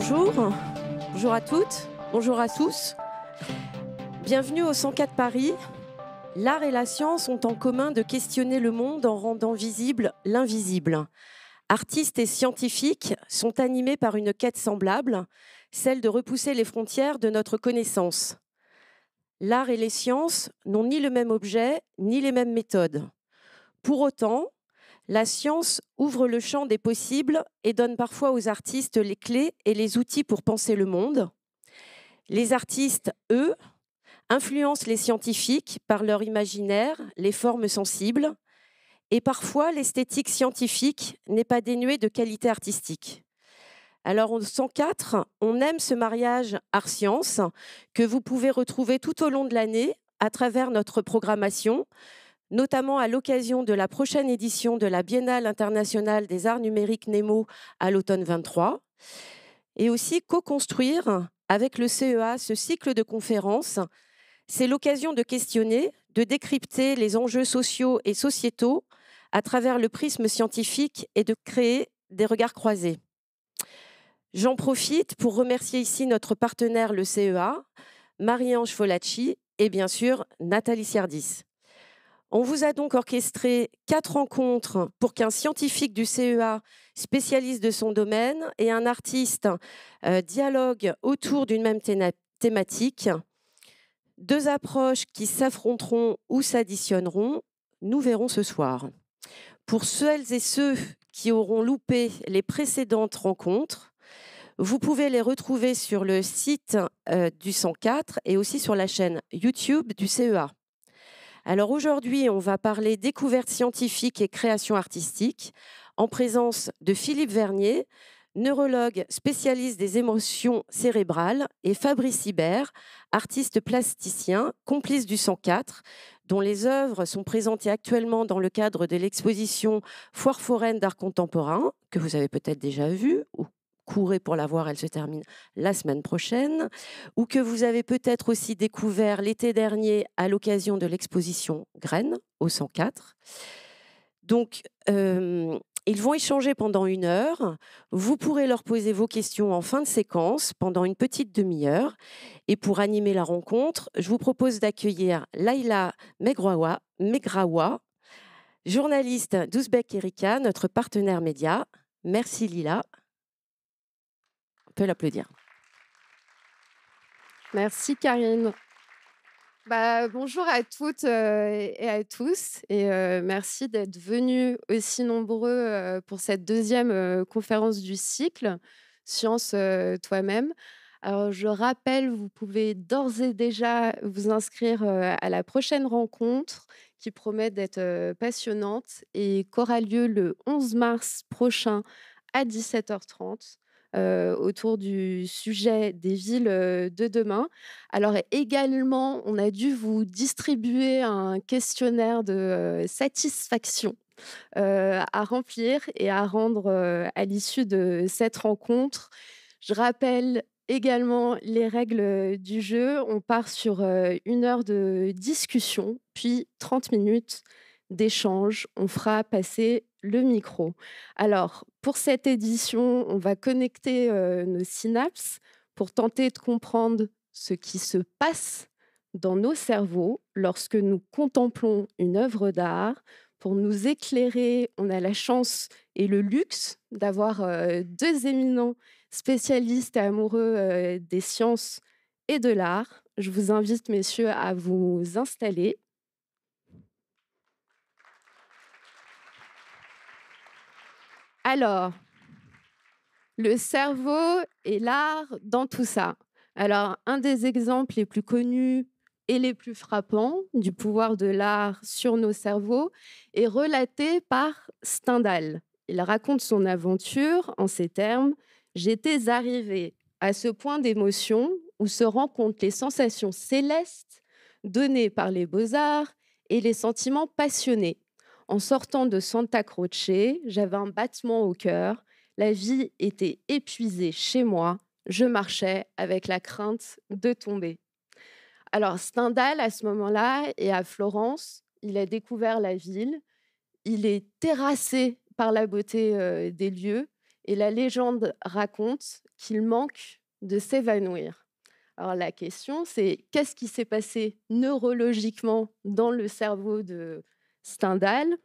Bonjour, bonjour à toutes, bonjour à tous. Bienvenue au 104 Paris. L'art et la science ont en commun de questionner le monde en rendant visible l'invisible. Artistes et scientifiques sont animés par une quête semblable, celle de repousser les frontières de notre connaissance. L'art et les sciences n'ont ni le même objet, ni les mêmes méthodes. Pour autant, la science ouvre le champ des possibles et donne parfois aux artistes les clés et les outils pour penser le monde. Les artistes, eux, influencent les scientifiques par leur imaginaire, les formes sensibles, et parfois l'esthétique scientifique n'est pas dénuée de qualité artistique. Alors, en 104, on aime ce mariage art-science que vous pouvez retrouver tout au long de l'année à travers notre programmation, notamment à l'occasion de la prochaine édition de la Biennale internationale des arts numériques NEMO à l'automne 23, et aussi co-construire avec le CEA ce cycle de conférences. C'est l'occasion de questionner, de décrypter les enjeux sociaux et sociétaux à travers le prisme scientifique et de créer des regards croisés. J'en profite pour remercier ici notre partenaire le CEA, Marie-Ange Folacci et bien sûr Nathalie Siardis. On vous a donc orchestré quatre rencontres pour qu'un scientifique du CEA, spécialiste de son domaine, et un artiste euh, dialoguent autour d'une même thématique. Deux approches qui s'affronteront ou s'additionneront, nous verrons ce soir. Pour celles et ceux qui auront loupé les précédentes rencontres, vous pouvez les retrouver sur le site euh, du 104 et aussi sur la chaîne YouTube du CEA. Alors aujourd'hui, on va parler découverte scientifique et création artistique en présence de Philippe Vernier, neurologue spécialiste des émotions cérébrales, et Fabrice Hibert, artiste plasticien, complice du 104, dont les œuvres sont présentées actuellement dans le cadre de l'exposition Foire foraine d'art contemporain, que vous avez peut-être déjà vue ou courez pour la voir, elle se termine la semaine prochaine, ou que vous avez peut-être aussi découvert l'été dernier à l'occasion de l'exposition Graines au 104. Donc, euh, ils vont échanger pendant une heure. Vous pourrez leur poser vos questions en fin de séquence pendant une petite demi-heure. Et pour animer la rencontre, je vous propose d'accueillir Laila Megrawa, Megrawa journaliste d'Ouzbek Erika, notre partenaire média. Merci Lila peut l'applaudir. Merci Karine. Bah, bonjour à toutes euh, et à tous et euh, merci d'être venus aussi nombreux euh, pour cette deuxième conférence du cycle Science toi-même. Alors je rappelle, vous pouvez d'ores et déjà vous inscrire à la prochaine rencontre qui promet d'être passionnante et qu'aura lieu le 11 mars prochain à 17h30 euh, autour du sujet des villes euh, de demain. Alors également, on a dû vous distribuer un questionnaire de euh, satisfaction à remplir et à rendre à l'issue de cette rencontre. Je rappelle également les règles du jeu. On part sur une heure de discussion, puis 30 minutes d'échange. On fera passer le micro. Alors, pour cette édition, on va connecter nos synapses pour tenter de comprendre ce qui se passe dans nos cerveaux lorsque nous contemplons une œuvre d'art. Pour nous éclairer, on a la chance et le luxe d'avoir deux éminents spécialistes et amoureux des sciences et de l'art. Je vous invite, messieurs, à vous installer Alors, le cerveau et l'art dans tout ça. Alors, un des exemples les plus connus et les plus frappants du pouvoir de l'art sur nos cerveaux est relaté par Stendhal. Il raconte son aventure en ces termes J'étais arrivé à ce point d'émotion où se rencontrent les sensations célestes données par les beaux-arts et les sentiments passionnés. En sortant de Santa Croce, j'avais un battement au cœur, la vie était épuisée chez moi, je marchais avec la crainte de tomber. Alors Stendhal, à ce moment-là, et à Florence, il a découvert la ville, il est terrassé par la beauté euh, des lieux, et la légende raconte qu'il manque de s'évanouir. Alors la question, c'est qu'est-ce qui s'est passé neurologiquement dans le cerveau de Stendhal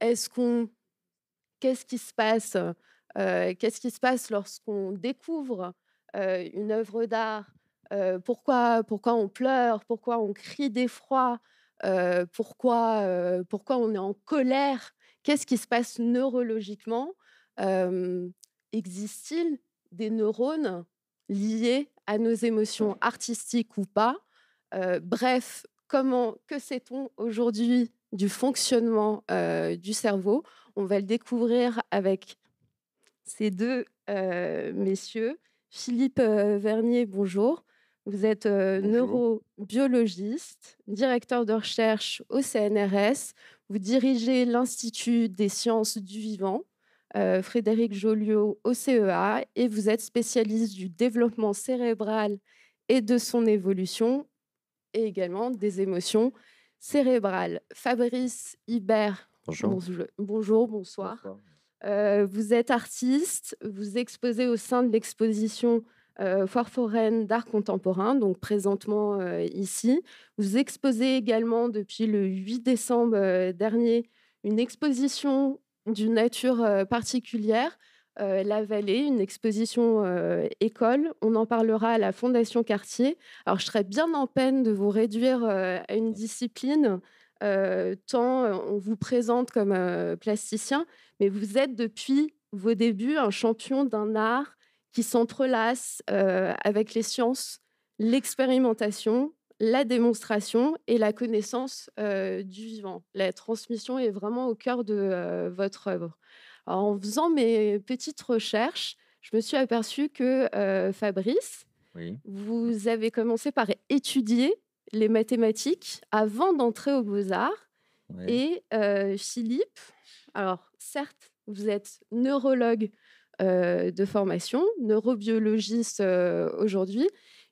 Est-ce qu'on qu'est-ce qui se passe euh, Qu'est-ce qui se passe lorsqu'on découvre euh, une œuvre d'art euh, Pourquoi pourquoi on pleure Pourquoi on crie d'effroi Pourquoi pourquoi on est en colère Qu'est-ce qui se passe neurologiquement Existe-t-il des neurones liés à nos émotions artistiques ou pas Bref, comment que sait-on aujourd'hui du fonctionnement du cerveau. On va le découvrir avec ces deux messieurs. Philippe Vernier, bonjour. Vous êtes neurobiologiste, directeur de recherche au CNRS. Vous dirigez l'Institut des sciences du vivant, Frédéric Joliot au CEA, et vous êtes spécialiste du développement cérébral et de son évolution, et également des émotions cérébrale. Fabrice Hibert. Bonjour. Bonjour, bonsoir. Euh, vous êtes artiste, vous exposez au sein de l'exposition euh, Foire foraine d'art contemporain, donc présentement euh, ici. Vous exposez également depuis le 8 décembre dernier une exposition d'une nature particulière euh, la vallée, une exposition euh, école. On en parlera à la Fondation Cartier. Alors, je serais bien en peine de vous réduire euh, à une discipline, tant on vous présente comme plasticien, mais vous êtes depuis vos débuts un champion d'un art qui s'entrelace avec les sciences, l'expérimentation, la démonstration et la connaissance du vivant. La transmission est vraiment au cœur de votre œuvre en faisant mes petites recherches, je me suis aperçue que Fabrice, vous avez commencé par étudier les mathématiques avant d'entrer aux beaux-arts. Et Philippe, alors certes, vous êtes neurologue de formation, neurobiologiste aujourd'hui,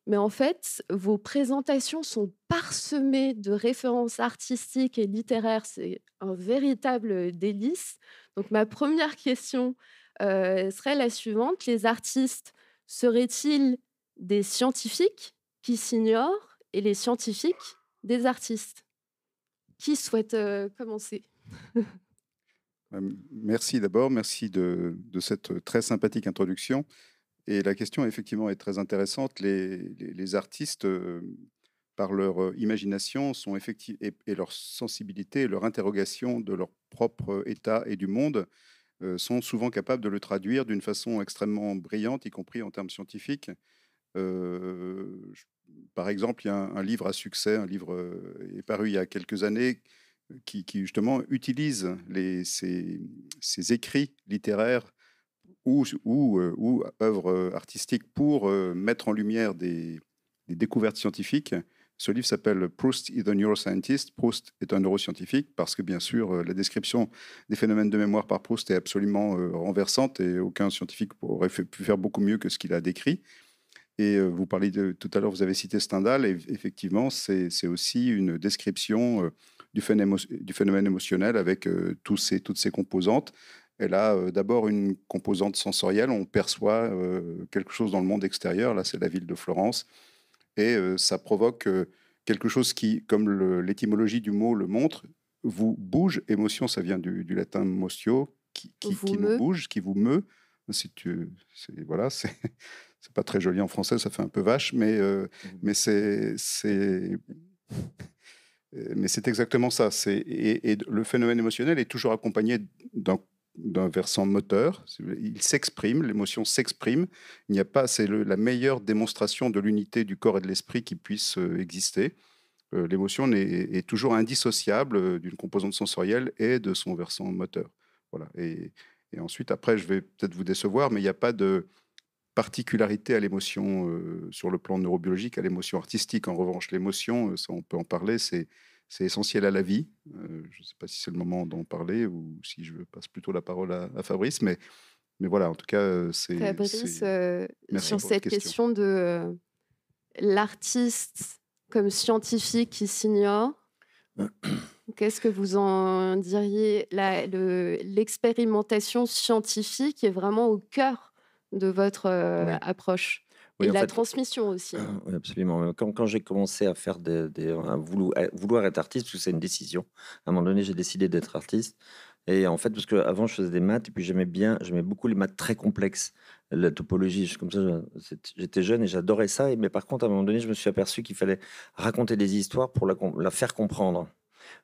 mais en fait, vos présentations sont parsemées de références artistiques et littéraires. C'est un véritable délice donc ma première question euh, serait la suivante. Les artistes seraient-ils des scientifiques qui s'ignorent et les scientifiques des artistes Qui souhaitent euh, commencer euh, Merci d'abord, merci de, cette très sympathique introduction. Et la question effectivement est très intéressante. les artistes par leur euh, imagination sont effectifs et, leur sensibilité, leur interrogation de leur propre euh, état et du monde euh, sont souvent capables de le traduire d'une façon extrêmement brillante, y compris en termes scientifiques. par exemple, il y a un, livre à succès, un livre est paru il y a quelques années, qui, justement utilise les, ces, écrits littéraires ou, œuvres artistiques pour mettre en lumière des, des découvertes scientifiques ce livre s'appelle Proust is a Neuroscientist. Proust est un neuroscientifique parce que, bien sûr, euh, la description des phénomènes de mémoire par Proust est absolument euh, renversante et aucun scientifique aurait pu faire beaucoup mieux que ce qu'il a décrit. Et euh, vous parlez de, tout à l'heure, vous avez cité Stendhal, et effectivement, c'est aussi une description du phénomène, émotionnel avec toutes ses composantes. Elle a d'abord une composante sensorielle, on perçoit quelque chose dans le monde extérieur, là c'est la ville de Florence, et euh, ça provoque euh, quelque chose qui, comme l'étymologie du mot le montre, vous bouge. Émotion, ça vient du, latin motio, qui, nous bouge, qui vous meut. Si euh, tu, voilà, c'est pas très joli en français, ça fait un peu vache, mais, mmh. mais c'est mais c'est exactement ça. et, le phénomène émotionnel est toujours accompagné d'un d'un versant moteur. Il s'exprime, l'émotion s'exprime. Il n'y a pas, c'est la meilleure démonstration de l'unité du corps et de l'esprit qui puisse euh, exister. Euh, l'émotion est, est, toujours indissociable euh, d'une composante sensorielle et de son versant moteur. Voilà. Et, ensuite, après, je vais peut-être vous décevoir, mais il n'y a pas de particularité à l'émotion sur le plan neurobiologique, à l'émotion artistique. En revanche, l'émotion, on peut en parler, c'est c'est essentiel à la vie. Euh, je ne sais pas si c'est le moment d'en parler ou si je passe plutôt la parole à, Fabrice, mais, mais voilà, en tout cas, euh, c'est. Fabrice, euh, sur cette question. de l'artiste comme scientifique qui s'ignore, Qu'est-ce que vous en diriez L'expérimentation scientifique est vraiment au cœur de votre approche la transmission aussi. Euh, oui, absolument. Quand, j'ai commencé à faire des, vouloir, être artiste, parce c'est une décision. À un moment donné, j'ai décidé d'être artiste. Et en fait, parce qu'avant, je faisais des maths, et puis j'aimais bien, j'aimais beaucoup les maths très complexes, la topologie, comme ça, j'étais jeune et j'adorais ça. Mais par contre, à un moment donné, je me suis aperçu qu'il fallait raconter des histoires pour la faire comprendre.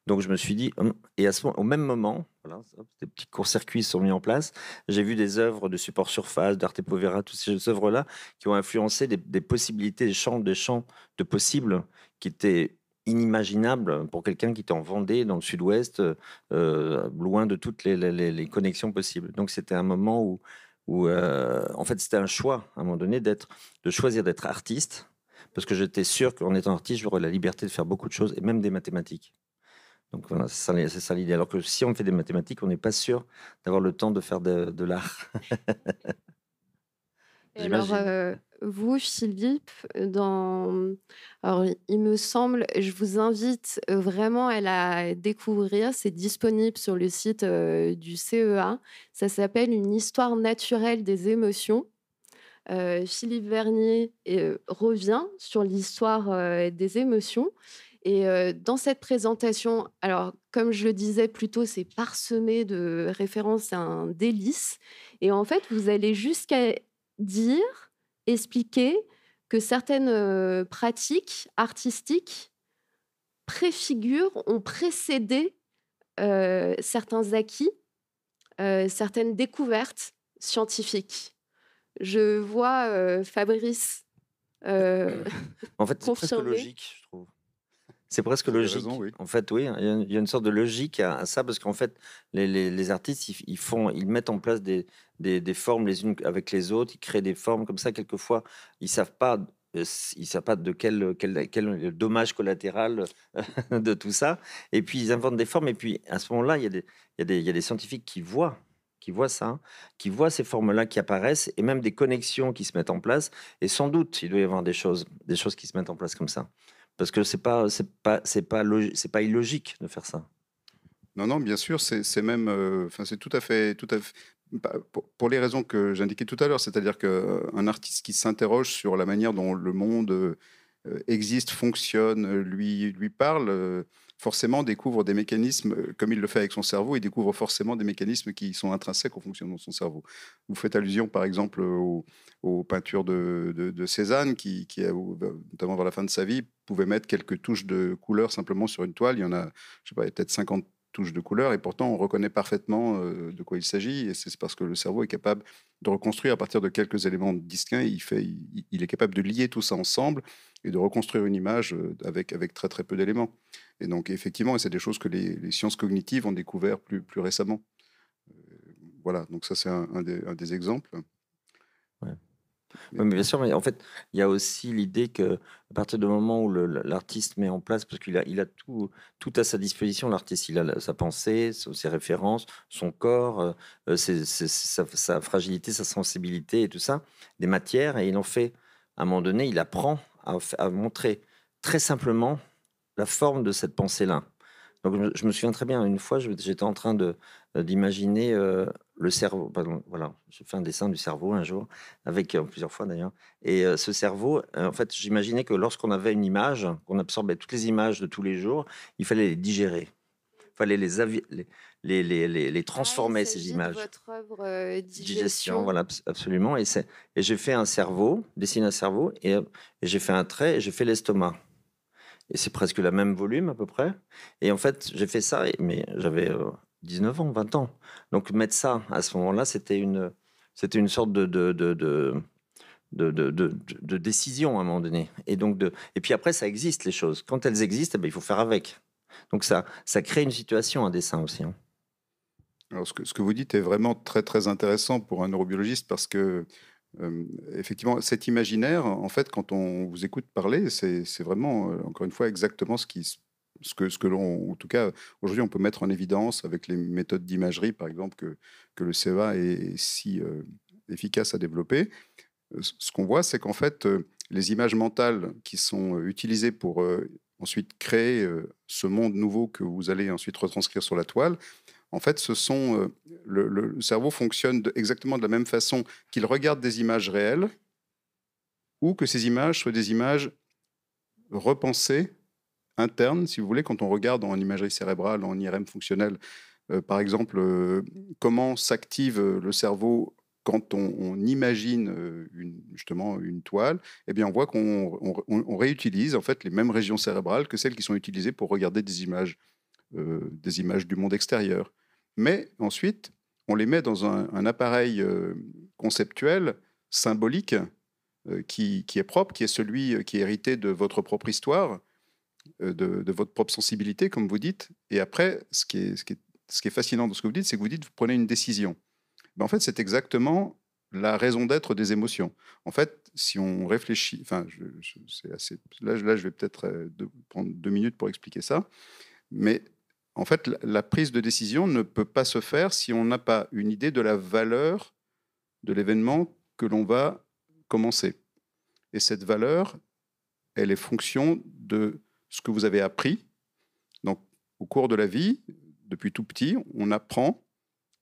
Donc je me suis dit, hum, et à ce, au même moment, voilà, des petits courts-circuits sont mis en place, j'ai vu des œuvres de support surface, d'Arte Povera, toutes ces œuvres-là, qui ont influencé des, possibilités, des champs, des champs de possibles qui étaient inimaginables pour quelqu'un qui était en Vendée, dans le sud-ouest, euh, loin de toutes les, les, connexions possibles. Donc c'était un moment où, où euh, en fait, c'était un choix, à un moment donné, d'être, de choisir d'être artiste, parce que j'étais sûr qu'en étant artiste, j'aurais la liberté de faire beaucoup de choses, et même des mathématiques. Donc voilà, c'est ça, l'idée. Alors que si on fait des mathématiques, on n'est pas sûr d'avoir le temps de faire de, l'art. alors, euh, vous, Philippe, dans... alors, il me semble, je vous invite vraiment à la découvrir. C'est disponible sur le site euh, du CEA. Ça s'appelle Une histoire naturelle des émotions. Euh, Philippe Vernier revient sur l'histoire des émotions et dans cette présentation, alors comme je le disais plus tôt, c'est parsemé de références à un délice. Et en fait, vous allez jusqu'à dire, expliquer que certaines pratiques artistiques préfigurent, ont précédé certains acquis, certaines découvertes scientifiques. Je vois Fabrice. Bah, en fait, c'est très logique, je trouve. C'est presque logique. En fait, oui, il y, a une, sorte de logique à, ça parce qu'en fait, les, artistes, ils, font, ils mettent en place des, des, formes les unes avec les autres, ils créent des formes comme ça. Quelquefois, ils savent pas. Euh, ils savent pas de quel, quel, dommage collatéral euh, de tout ça. Et puis, ils inventent des formes. Et puis, à ce moment-là, il y a des, il y des, y a des scientifiques qui voient qui voient ça, hein, qui voient ces formes-là qui apparaissent et même des connexions qui se mettent en place. Et sans doute, il doit y avoir des choses, des choses qui se mettent en place comme ça parce que c'est pas c'est pas c'est pas c'est pas illogique de faire ça. Non non, bien sûr, c'est même euh, enfin c'est tout à fait tout à fait bah, pour les raisons que j'indiquais tout à l'heure, c'est-à-dire qu'un euh, artiste qui s'interroge sur la manière dont le monde euh, existe, fonctionne, lui, lui parle, forcément découvre des mécanismes, euh, comme il le fait avec son cerveau, il découvre forcément des mécanismes qui sont intrinsèques au fonctionnement de son cerveau. Vous faites allusion, par exemple, aux, peintures de, Cézanne, qui, euh, notamment vers la fin de sa vie, pouvait mettre quelques touches de couleur simplement sur une toile. Il y en a, je sais pas, peut-être 50 touches de couleur, et pourtant on reconnaît parfaitement euh, de quoi il s'agit, et c'est parce que le cerveau est capable de reconstruire à partir de quelques éléments distincts, il, fait, est capable de lier tout ça ensemble et de reconstruire une image avec, avec très très peu d'éléments. Et donc, effectivement, c'est des choses que les, sciences cognitives ont découvert plus, plus récemment. Euh, voilà, donc ça, c'est un, des exemples. Oui, mais bien sûr, mais en fait, il y a aussi l'idée que à partir du moment où l'artiste met en place, parce qu'il a, il a tout, tout à sa disposition, l'artiste, il a sa pensée, ses références, son corps, euh, euh, sa, fragilité, sa sensibilité et tout ça, des matières, et il en fait. À un moment donné, il apprend à, à montrer très simplement la forme de cette pensée-là. Donc, je me souviens très bien, une fois, j'étais en train euh, d'imaginer euh, le cerveau. Pardon, voilà, j'ai fait un dessin du cerveau un jour, avec euh, plusieurs fois d'ailleurs. Et ce cerveau, en fait, j'imaginais que lorsqu'on avait une image, qu'on absorbait toutes les images de tous les jours, il fallait les digérer. Il fallait les, ah, transformer, ces images. votre œuvre digestion. voilà, absolument. Et, et j'ai fait un cerveau, dessine un cerveau, et, et j'ai fait un trait, et j'ai fait l'estomac et c'est presque la même volume à peu près. Et en fait, j'ai fait ça, mais j'avais 19 euh, ans, 20 ans. Donc mettre ça à ce moment-là, c'était une, c'était une sorte de de, de, de, de, décision à un moment donné. Et, donc de, et puis après, ça existe les choses. Quand elles existent, eh ben il faut faire avec. Donc ça, ça crée une situation, un dessin aussi. Hein. Alors ce que, ce que vous dites est vraiment très très intéressant pour un neurobiologiste parce que euh, effectivement, cet imaginaire, en fait, quand on vous écoute parler, c'est vraiment, euh, encore une fois, exactement ce qui ce que, ce que l'on, en tout cas, aujourd'hui, on peut mettre en évidence avec les méthodes d'imagerie, par exemple, que, le CEA est si euh, efficace à développer. Ce qu'on voit, c'est qu'en fait, les images mentales qui sont utilisées pour ensuite créer ce monde nouveau que vous allez ensuite retranscrire sur la toile, en fait, ce euh, le, cerveau fonctionne exactement de la même façon qu'il regarde des images réelles ou que ces images soient des images repensées, internes, si vous voulez, quand on regarde en imagerie cérébrale, en IRM fonctionnelle, euh, par exemple, euh, comment s'active le cerveau quand on, imagine une, justement une toile, eh bien on voit qu'on réutilise en fait les mêmes régions cérébrales que celles qui sont utilisées pour regarder des images, des images du monde extérieur mais ensuite, on les met dans un, appareil euh, conceptuel, symbolique, euh, qui, qui, est propre, qui est celui euh, qui est hérité de votre propre histoire, de, votre propre sensibilité, comme vous dites. Et après, ce qui est, ce qui est, ce qui est fascinant dans ce que vous dites, c'est que vous dites, vous prenez une décision. Ben, en fait, c'est exactement la raison d'être des émotions. En fait, si on réfléchit, enfin, je, assez, là, là, je vais peut-être prendre deux minutes pour expliquer ça, mais en fait, la prise de décision ne peut pas se faire si on n'a pas une idée de la valeur de l'événement que l'on va commencer. Et cette valeur, elle est fonction de ce que vous avez appris. Donc, au cours de la vie, depuis tout petit, on apprend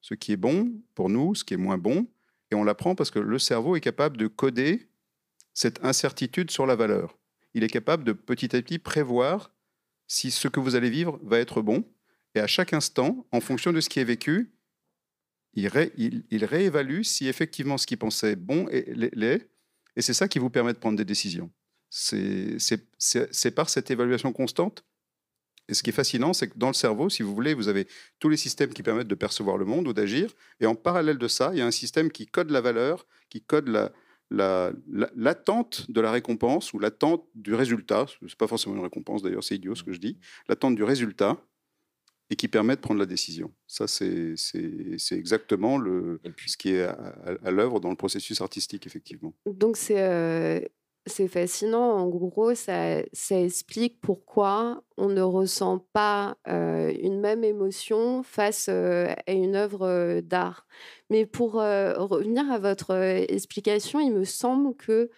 ce qui est bon pour nous, ce qui est moins bon, et on l'apprend parce que le cerveau est capable de coder cette incertitude sur la valeur. Il est capable de petit à petit prévoir si ce que vous allez vivre va être bon et à chaque instant, en fonction de ce qui est vécu, il, il, réévalue si effectivement ce qu'il pensait bon l'est. Et c'est ça qui vous permet de prendre des décisions. C'est par cette évaluation constante. Et ce qui est fascinant, c'est que dans le cerveau, si vous voulez, vous avez tous les systèmes qui permettent de percevoir le monde ou d'agir. Et en parallèle de ça, il y a un système qui code la valeur, qui code la, l'attente la, de la récompense ou l'attente du résultat, ce n'est pas forcément une récompense d'ailleurs, c'est idiot ce que je dis, l'attente du résultat, et qui permet de prendre la décision. Ça, c'est exactement le, ce qui est à, l'œuvre dans le processus artistique, effectivement. Donc, c'est euh, fascinant. En gros, ça, ça, explique pourquoi on ne ressent pas euh, une même émotion face euh, à une œuvre euh, d'art. Mais pour revenir à votre explication, il me semble que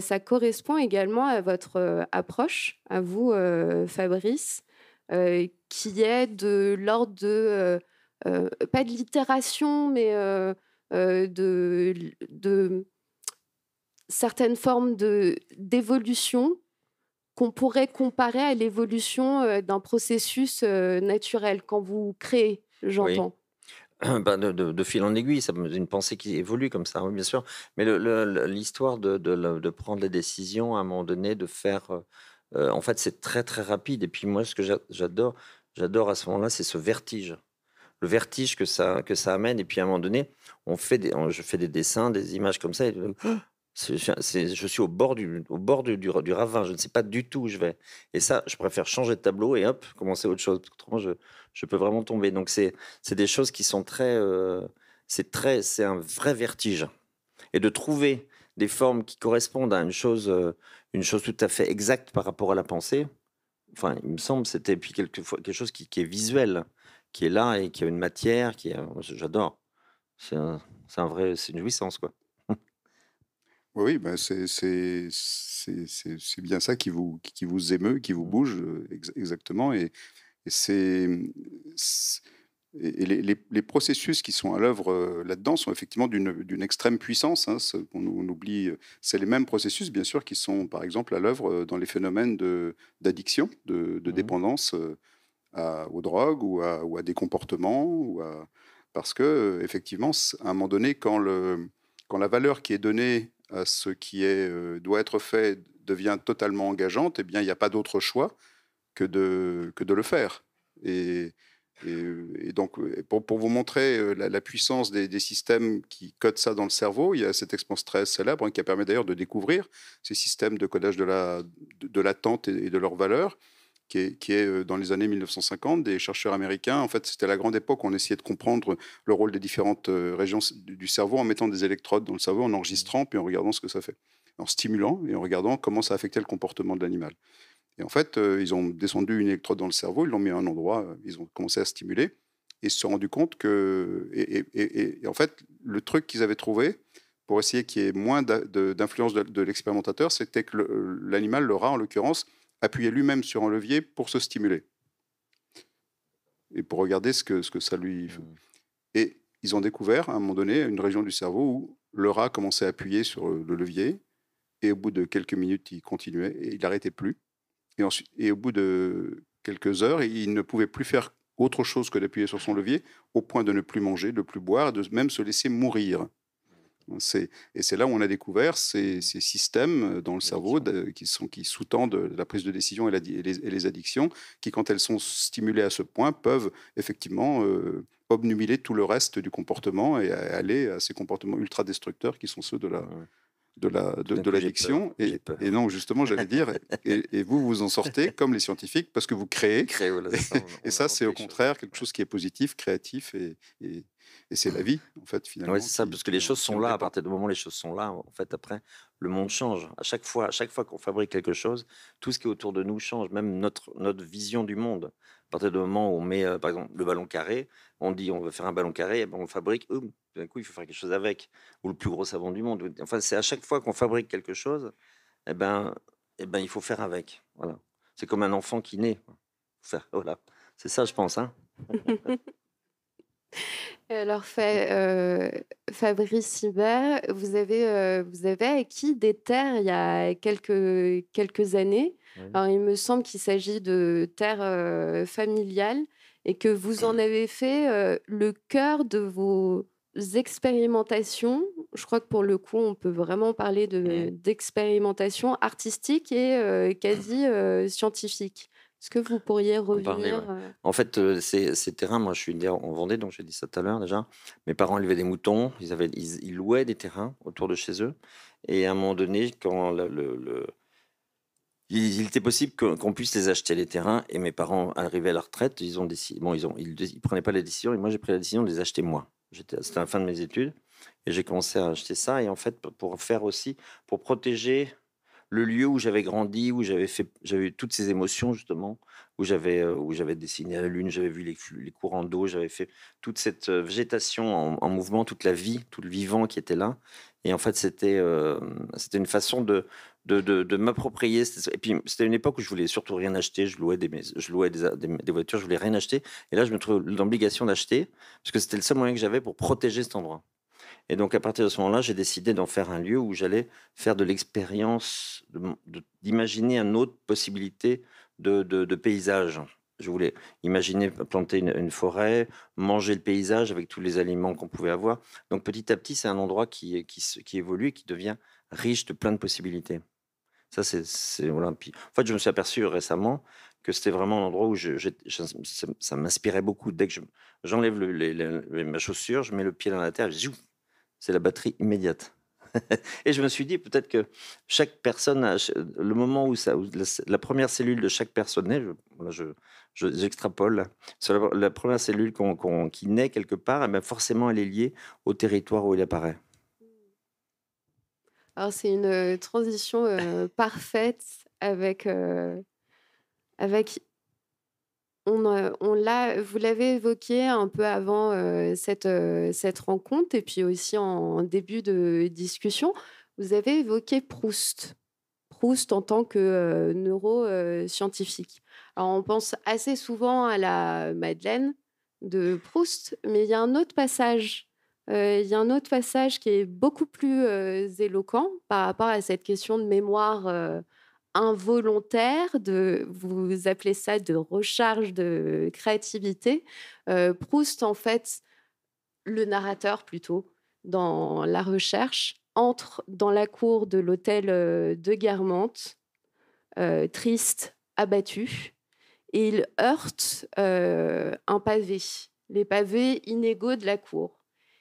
ça correspond également à votre approche, à vous, Fabrice qui est de l'ordre de, euh, euh, pas de littération, mais euh, de, certaines formes d'évolution qu'on pourrait comparer à l'évolution d'un processus naturel quand vous créez, j'entends. Bah, de, fil en aiguille, ça, une pensée qui évolue comme ça, bien sûr. Mais l'histoire de, de, prendre les décisions à un moment donné, de faire. en fait, c'est très, très rapide. Et puis, moi, ce que j'adore, j'adore à ce moment-là, c'est ce vertige. Le vertige que ça, que ça amène. Et puis à un moment donné, on fait des, je fais des dessins, des images comme ça. Ah, je suis au bord, du, au bord du, du, ravin. Je ne sais pas du tout où je vais. Et ça, je préfère changer de tableau et hop, commencer autre chose. Autrement, je, je peux vraiment tomber. Donc c'est des choses qui sont très. Euh, c'est très, c'est un vrai vertige. Et de trouver des formes qui correspondent à une chose, euh, une chose tout à fait exacte par rapport à la pensée, enfin, il me semble, c'était puis quelquefois quelque chose qui, est visuel, qui est là et qui a une matière, qui j'adore. C'est un, vrai, c'est une jouissance, quoi. Oui, ben c'est bien ça qui vous, qui vous émeut, qui vous mmh. bouge exactement. et c'est et, les, processus qui sont à l'œuvre euh, là-dedans sont effectivement d'une extrême puissance. Hein, ce on, oublie, euh, c'est les mêmes processus, bien sûr, qui sont, par exemple, à l'œuvre euh, dans les phénomènes d'addiction, de, de, de mmh dépendance aux drogues ou à, ou à des comportements. Ou Parce que, effectivement, à un moment donné, quand, le, quand la valeur qui est donnée à ce qui est, doit être fait devient totalement engageante, eh bien, il n'y a pas d'autre choix que de, que de le faire. Et euh, et, donc, euh, pour, vous montrer euh, la, puissance des, systèmes qui codent ça dans le cerveau, il y a cette expérience très célèbre hein, qui a permis d'ailleurs de découvrir ces systèmes de codage de l'attente et, de leur valeur, Qui est, qui est, dans les années 1950, des chercheurs américains. En fait, c'était la grande époque où on essayait de comprendre le rôle des différentes régions du cerveau en mettant des électrodes dans le cerveau, en enregistrant, puis en regardant ce que ça fait, en stimulant et en regardant comment ça affectait le comportement de l'animal. Et en fait, euh, ils ont descendu une électrode dans le cerveau, ils l'ont mis à un endroit, euh, ils ont commencé à stimuler, et ils se sont rendus compte que. Et, en fait, le truc qu'ils avaient trouvé pour essayer qu'il y ait moins d'influence de, l'expérimentateur, c'était que l'animal, le, rat en l'occurrence, appuyait lui-même sur un levier pour se stimuler et pour regarder ce que, ce que ça lui. Mmh. Et ils ont découvert à un moment donné une région du cerveau où le rat commençait à appuyer sur le levier et au bout de quelques minutes, il continuait et il n'arrêtait plus. Et, ensuite, et au bout de quelques heures, il ne pouvait plus faire autre chose que d'appuyer sur son levier, au point de ne plus manger, de ne plus boire, de même se laisser mourir. Et c'est là où on a découvert ces, systèmes dans le cerveau qui, sont, qui sous-tendent la prise de décision et, les, addictions, qui, quand elles sont stimulées à ce point, peuvent effectivement euh, tout le reste du comportement et aller à ces comportements ultra-destructeurs qui sont ceux de la, de la de, l'addiction et, non justement j'allais dire et, vous vous en sortez comme les scientifiques parce que vous créez, et, ça c'est au contraire quelque chose qui est positif créatif et et c'est la vie, en fait, finalement. Oui, c'est ça, parce que les choses sont là. À partir du moment où les choses sont là, en fait, après, le monde change. À chaque fois, à chaque fois qu'on fabrique quelque chose, tout ce qui est autour de nous change, même notre, notre vision du monde. À partir du moment où on met, euh, par exemple, le ballon carré, on dit on veut faire un ballon carré, ben on le fabrique, et hum, d'un coup, il faut faire quelque chose avec. Ou le plus gros savon du monde. Enfin, c'est à chaque fois qu'on fabrique quelque chose, et eh ben, et eh ben, il faut faire avec. Voilà. C'est comme un enfant qui naît. voilà. C'est ça, je pense. Hein Alors, euh, Fabrice Hibert, vous avez, euh, vous avez acquis des terres il y a quelques, quelques années. il me semble qu'il s'agit de terres euh, familiales et que vous en avez fait le cœur de vos expérimentations. Je crois que pour le coup, on peut vraiment parler d'expérimentation artistique et quasi scientifique. Est-ce que vous pourriez revenir euh? En fait, euh, ces, terrains, moi je suis né en Vendée, donc j'ai dit ça tout à l'heure déjà. Mes parents élevaient des moutons, ils, avaient, ils, louaient des terrains autour de chez eux. Et à un moment donné, quand le, Il, était possible qu'on puisse les acheter, les terrains, et mes parents arrivaient à la retraite, ils ont décidé, ils, ont, ils, prenaient pas la décision, et moi j'ai pris la décision de les acheter moi. C'était la fin de mes études, et j'ai commencé à acheter ça, et en fait, pour faire aussi, pour protéger le lieu où j'avais grandi, où j'avais fait, j'avais eu toutes ces émotions justement, où j'avais, euh, où j'avais dessiné la lune, j'avais vu les, courants d'eau, j'avais fait toute cette euh, végétation en, mouvement, toute la vie, tout le vivant qui était là. Et en fait, c'était, euh, c'était une façon de, de, m'approprier. Et puis, c'était une époque où je voulais surtout rien acheter. Je louais des, je louais des voitures, je voulais rien acheter. Et là, je me trouve l'obligation d'acheter parce que c'était le seul moyen que j'avais pour protéger cet endroit. Et donc à partir de ce moment-là, j'ai décidé d'en faire un lieu où j'allais faire de l'expérience, d'imaginer une autre possibilité de, paysage. Je voulais imaginer planter une, forêt, manger le paysage avec tous les aliments qu'on pouvait avoir. Donc petit à petit, c'est un endroit qui, qui évolue et qui devient riche de plein de possibilités. Ça, c'est olympique. En fait, je me suis aperçu récemment que c'était vraiment un endroit où ça, m'inspirait beaucoup. Dès que j'enlève ma chaussure, je mets le pied dans la terre, je c'est la batterie immédiate. et je me suis dit peut-être que chaque personne, le moment où, ça, la, première cellule de chaque personne naît, j'extrapole, je, je, la, première cellule qu'on, qui naît quelque part, et eh ben, forcément elle est liée au territoire où il apparaît. Alors c'est une euh, transition euh, parfaite avec, euh, avec euh, on, l'a, vous l'avez évoqué un peu avant euh, cette, euh, cette rencontre et puis aussi en début de discussion, vous avez évoqué Proust, Proust en tant que neuroscientifique. Alors on pense assez souvent à la Madeleine de Proust, mais il y a un autre passage, il y a un autre passage qui est beaucoup plus éloquent par rapport à cette question de mémoire involontaire, de, vous appelez ça de recharge de créativité. Euh, Proust, en fait, le narrateur plutôt, dans la recherche, entre dans la cour de l'hôtel euh, de Guermantes, euh, triste, abattu, et il heurte un pavé, les pavés inégaux de la cour.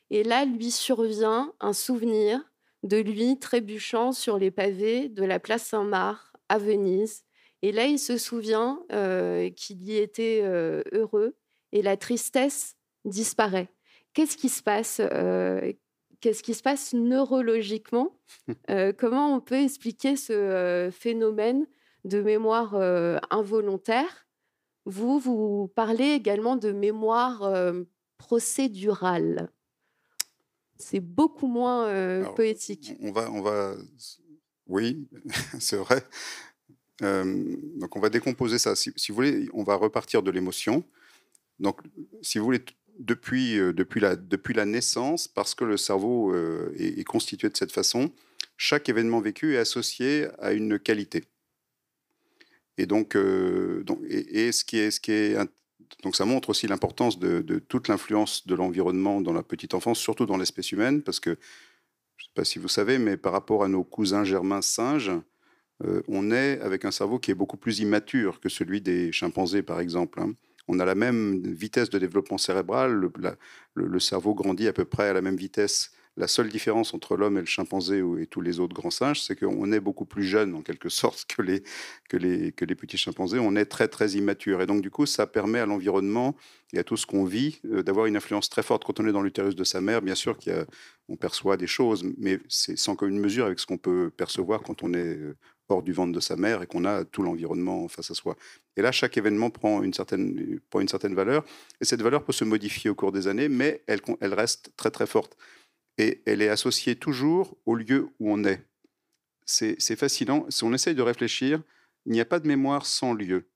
Et là, lui survient un souvenir de lui trébuchant sur les pavés de la place Saint-Marc à Venise. Et là, il se souvient euh, qu'il y était euh, heureux et la tristesse disparaît. Qu'est-ce qui se passe euh, Qu'est-ce qui se passe neurologiquement Comment on peut expliquer ce phénomène de mémoire involontaire Vous, vous parlez également de mémoire procédurale. C'est beaucoup moins poétique. On va, on va oui, c'est vrai. donc on va décomposer ça. Si, vous voulez, on va repartir de l'émotion. Donc, si vous voulez, depuis, euh, depuis, la, depuis la naissance, parce que le cerveau euh, est, constitué de cette façon, chaque événement vécu est associé à une qualité. Et donc, euh, donc et, et, ce qui est, ce qui est, donc ça montre aussi l'importance de, de, toute l'influence de l'environnement dans la petite enfance, surtout dans l'espèce humaine, parce que je ne sais pas si vous savez, mais par rapport à nos cousins germains singes, euh, on est avec un cerveau qui est beaucoup plus immature que celui des chimpanzés, par exemple. Hein. On a la même vitesse de développement cérébral, le, cerveau grandit à peu près à la même vitesse la seule différence entre l'homme et le chimpanzé et tous les autres grands singes, c'est qu'on est beaucoup plus jeune en quelque sorte que les, que, les, que les petits chimpanzés. On est très très immature. Et donc du coup, ça permet à l'environnement et à tout ce qu'on vit euh, d'avoir une influence très forte. Quand on est dans l'utérus de sa mère, bien sûr qu'on perçoit des choses, mais c'est sans commune mesure avec ce qu'on peut percevoir quand on est euh, hors du ventre de sa mère et qu'on a tout l'environnement face à soi. Et là, chaque événement prend une certaine, une certaine valeur, et cette valeur peut se modifier au cours des années, mais elle, elle reste très très forte et elle est associée toujours au lieu où on est. C'est fascinant. Si on essaye de réfléchir, il n'y a pas de mémoire sans lieu.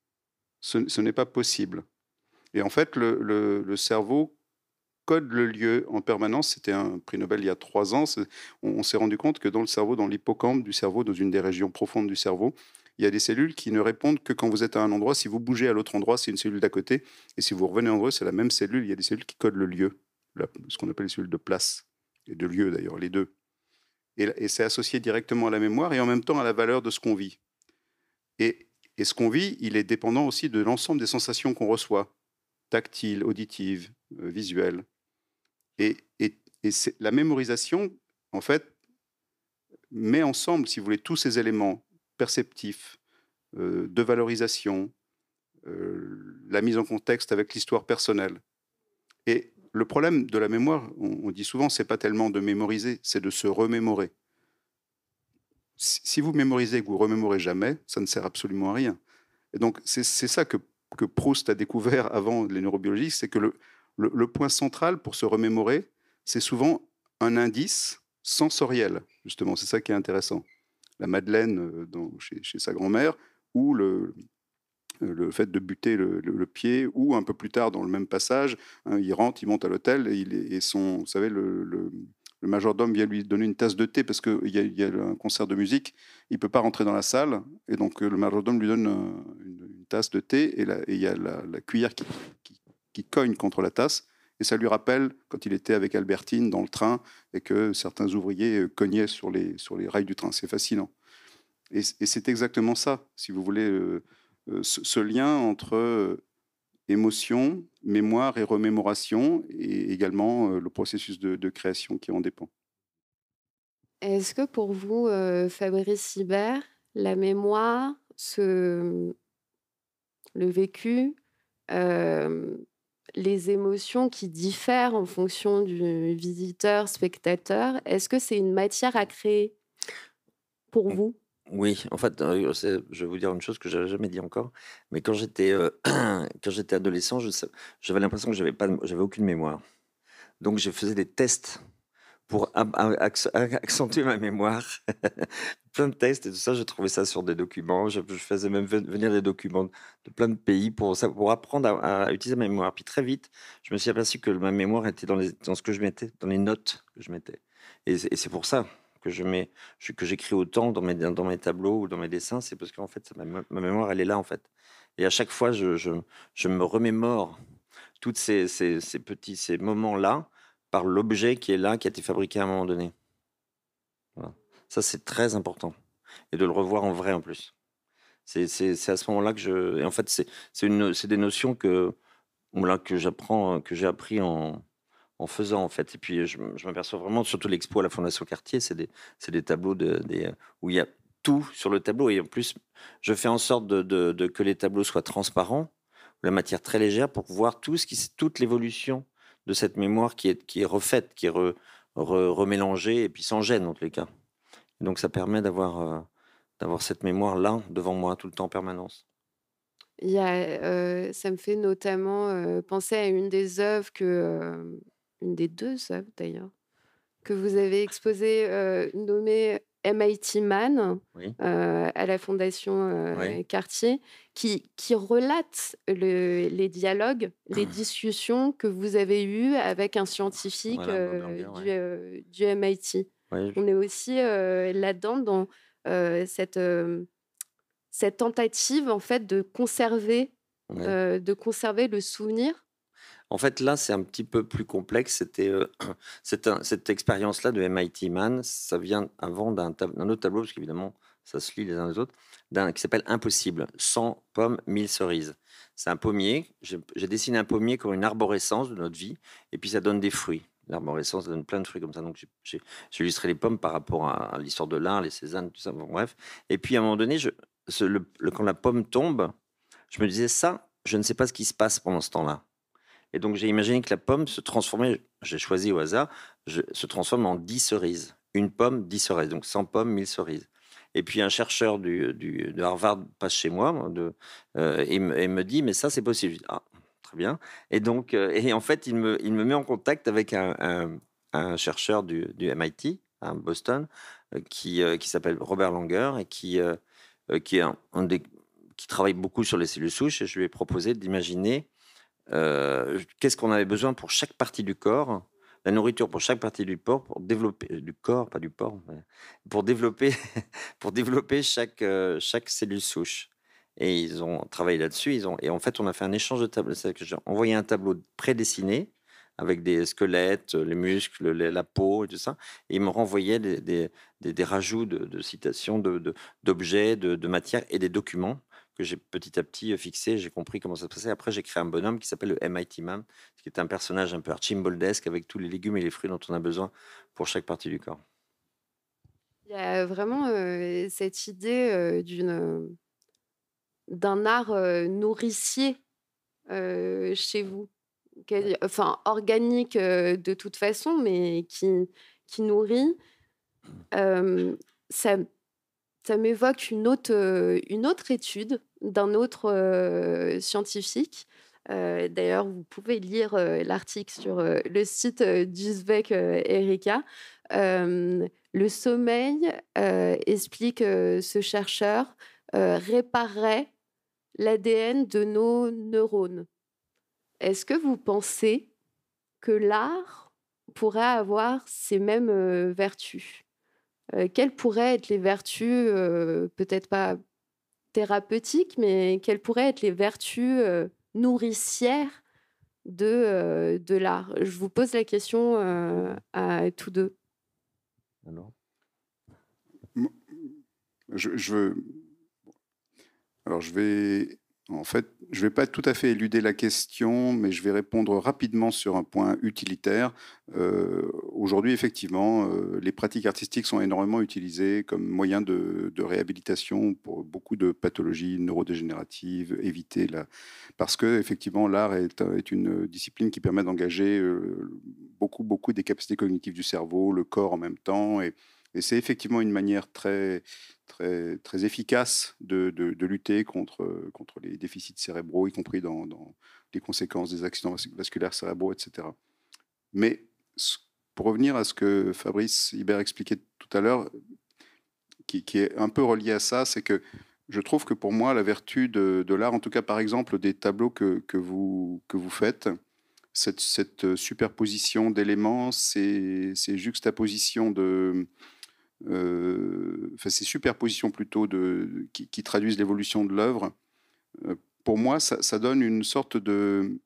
Ce, n'est pas possible. Et en fait, le, cerveau code le lieu en permanence. C'était un prix Nobel il y a trois ans. On, s'est rendu compte que dans le cerveau, dans l'hippocampe du cerveau, dans une des régions profondes du cerveau, il y a des cellules qui ne répondent que quand vous êtes à un endroit. Si vous bougez à l'autre endroit, c'est une cellule d'à côté. Et si vous revenez en vrai, c'est la même cellule. Il y a des cellules qui codent le lieu, ce qu'on appelle les cellules de place et de lieu d'ailleurs, les deux. Et, c'est associé directement à la mémoire et en même temps à la valeur de ce qu'on vit. Et, ce qu'on vit, il est dépendant aussi de l'ensemble des sensations qu'on reçoit, tactiles, auditives, euh, visuelles. Et, la mémorisation, en fait, met ensemble, si vous voulez, tous ces éléments perceptifs, euh, de valorisation, euh, la mise en contexte avec l'histoire personnelle. Et, le problème de la mémoire, on, dit souvent, c'est pas tellement de mémoriser, c'est de se remémorer. Si vous mémorisez et que vous remémorez jamais, ça ne sert absolument à rien. Et donc, c'est ça que, Proust a découvert avant les neurobiologistes, c'est que le, point central pour se remémorer, c'est souvent un indice sensoriel, justement. C'est ça qui est intéressant. La Madeleine euh, chez, sa grand-mère, ou le, euh, le fait de buter le, pied, ou un peu plus tard dans le même passage, hein, il rentre, il monte à l'hôtel et, son, vous savez, le, majordome vient lui donner une tasse de thé parce qu'il y, y, a un concert de musique, il peut pas rentrer dans la salle, et donc euh, le majordome lui donne euh, une, tasse de thé et il y a la, cuillère qui, qui, cogne contre la tasse. Et ça lui rappelle quand il était avec Albertine dans le train et que certains ouvriers cognaient sur les, sur les rails du train. C'est fascinant. Et, c'est exactement ça, si vous voulez. Euh, ce, lien entre euh, émotion, mémoire et remémoration, et également euh, le processus de, création qui en dépend. Est-ce que pour vous, Fabrice Hibert, la mémoire, ce... le vécu, les émotions qui diffèrent en fonction du visiteur, spectateur, est-ce que c'est une matière à créer pour vous oui, en fait, euh, je vais vous dire une chose que je n'avais jamais dit encore, mais quand j'étais euh, quand j'étais adolescent, j'avais l'impression que j'avais pas j'avais aucune mémoire. Donc je faisais des tests pour accentuer ma mémoire. plein de tests et tout ça, j'ai trouvé ça sur des documents. Je, faisais même venir des documents de plein de pays pour, pour apprendre à, utiliser ma mémoire. Puis très vite, je me suis aperçu que ma mémoire était dans, dans ce que je mettais, dans les notes que je mettais. et c'est pour ça que je mets, que j'écris autant dans mes, dans mes tableaux ou dans mes dessins, c'est parce qu'en fait, ma, mémoire, elle est là, en fait. Et à chaque fois, je, je, me remémore tous ces, ces, petits ces moments-là par l'objet qui est là, qui a été fabriqué à un moment donné. Ça, c'est très important. Et de le revoir en vrai, en plus. C'est à ce moment-là que je. Et en fait, c'est des notions que, là, que j'apprends, que j'ai appris en, en faisant en fait. Et puis je, m'aperçois vraiment, surtout l'expo à la Fondation Cartier, c'est des, tableaux de, des, où il y a tout sur le tableau. Et en plus, je fais en sorte de, que les tableaux soient transparents, la matière très légère, pour voir tout ce qui, toute l'évolution de cette mémoire qui est, qui est refaite, qui est remélangée, et puis sans gêne en tous les cas. donc ça permet d'avoir euh, cette mémoire là devant moi tout le temps en permanence. Il euh, ça me fait notamment euh, penser à une des œuvres que une des deux œuvres d'ailleurs, que vous avez exposée, euh, nommée MIT Man euh, à la Fondation euh, Cartier, qui, qui relate les dialogues, les ah. discussions que vous avez eues avec un scientifique du, MIT. On est aussi là-dedans dans cette, cette tentative en fait de conserver, de conserver le souvenir en fait, là, c'est un petit peu plus complexe. C'était euh, cette, expérience-là de MIT Man, ça vient avant d'un autre tableau, parce qu'évidemment, ça se lit les uns les autres, d'un qui s'appelle Impossible, 100 pommes, 1000 cerises. C'est un pommier. J'ai dessiné un pommier comme une arborescence de notre vie, et puis ça donne des fruits. L'arborescence donne plein de fruits comme ça. Donc, j'ai illustré les pommes par rapport à, l'histoire de l'art, les Cézanne, tout ça. bref. Et puis, à un moment donné, je, le, quand la pomme tombe, je me disais ça, je ne sais pas ce qui se passe pendant ce temps-là. Et donc j'ai imaginé que la pomme se transformait, j'ai choisi au hasard, je, se transforme en 10 cerises. Une pomme, 10 cerises. Donc 100 pommes, 1000 cerises. Et puis un chercheur du, de Harvard passe chez moi de, euh, et, me dit, mais ça c'est possible. ah, très bien. Et donc, euh, et en fait, il me, il me, met en contact avec un, chercheur du, MIT à Boston euh, qui, qui s'appelle Robert Langer et qui, qui, est qui travaille beaucoup sur les cellules souches. Et je lui ai proposé d'imaginer euh, qu'est-ce qu'on avait besoin pour chaque partie du corps, la nourriture pour chaque partie du corps, pour développer du corps, pas du porc, pour développer, pour développer chaque euh, chaque cellule souche. Et ils ont travaillé là-dessus. ont et en fait, on a fait un échange de tableaux. J'ai envoyé un tableau prédessiné avec des squelettes, euh, les muscles, la peau et tout ça. Et ils me renvoyaient des, des, rajouts de, de citations, d'objets, de, de, de matières et des documents que j'ai petit à petit euh, fixé. J'ai compris comment ça se passait. Après, j'ai créé un bonhomme qui s'appelle le MIT Man, qui est un personnage un peu archimboldesque avec tous les légumes et les fruits dont on a besoin pour chaque partie du corps. Il y a vraiment euh, cette idée euh, d'une d'un art nourricier chez vous, enfin organique de toute façon, mais qui qui nourrit. Mmh. ça ça m'évoque une autre, euh, une autre étude d'un autre euh, scientifique. Euh, d'ailleurs, vous pouvez lire l'article sur le site duzbek Erika. le sommeil, explique ce chercheur, réparerait l'ADN de nos neurones. Est-ce que vous pensez que l'art pourrait avoir ces mêmes vertus euh, quelles pourraient être les vertus, euh, peut-être pas thérapeutiques, mais quelles pourraient être les vertus euh, nourricières de, de l'art Je vous pose la question à tous deux. Alors je, veux. Alors, je vais en fait, je ne vais pas tout à fait éluder la question, mais je vais répondre rapidement sur un point utilitaire. Euh, aujourd'hui, effectivement, euh, les pratiques artistiques sont énormément utilisées comme moyen de, réhabilitation pour beaucoup de pathologies neurodégénératives, éviter la... parce que effectivement, l'art est, une discipline qui permet d'engager euh, beaucoup, beaucoup des capacités cognitives du cerveau, le corps en même temps, et c'est effectivement une manière très très, très efficace de, lutter contre, contre les déficits cérébraux, y compris dans, les conséquences des accidents vasculaires cérébraux, etc. Mais pour revenir à ce que Fabrice Hibert expliquait tout à l'heure, qui, est un peu relié à ça, c'est que je trouve que pour moi, la vertu de, l'art, en tout cas par exemple des tableaux que, vous, que vous faites, cette, superposition d'éléments, ces, juxtapositions de, euh, ces superpositions plutôt de, qui, traduisent l'évolution de l'œuvre, euh, pour moi, ça, donne une sorte de,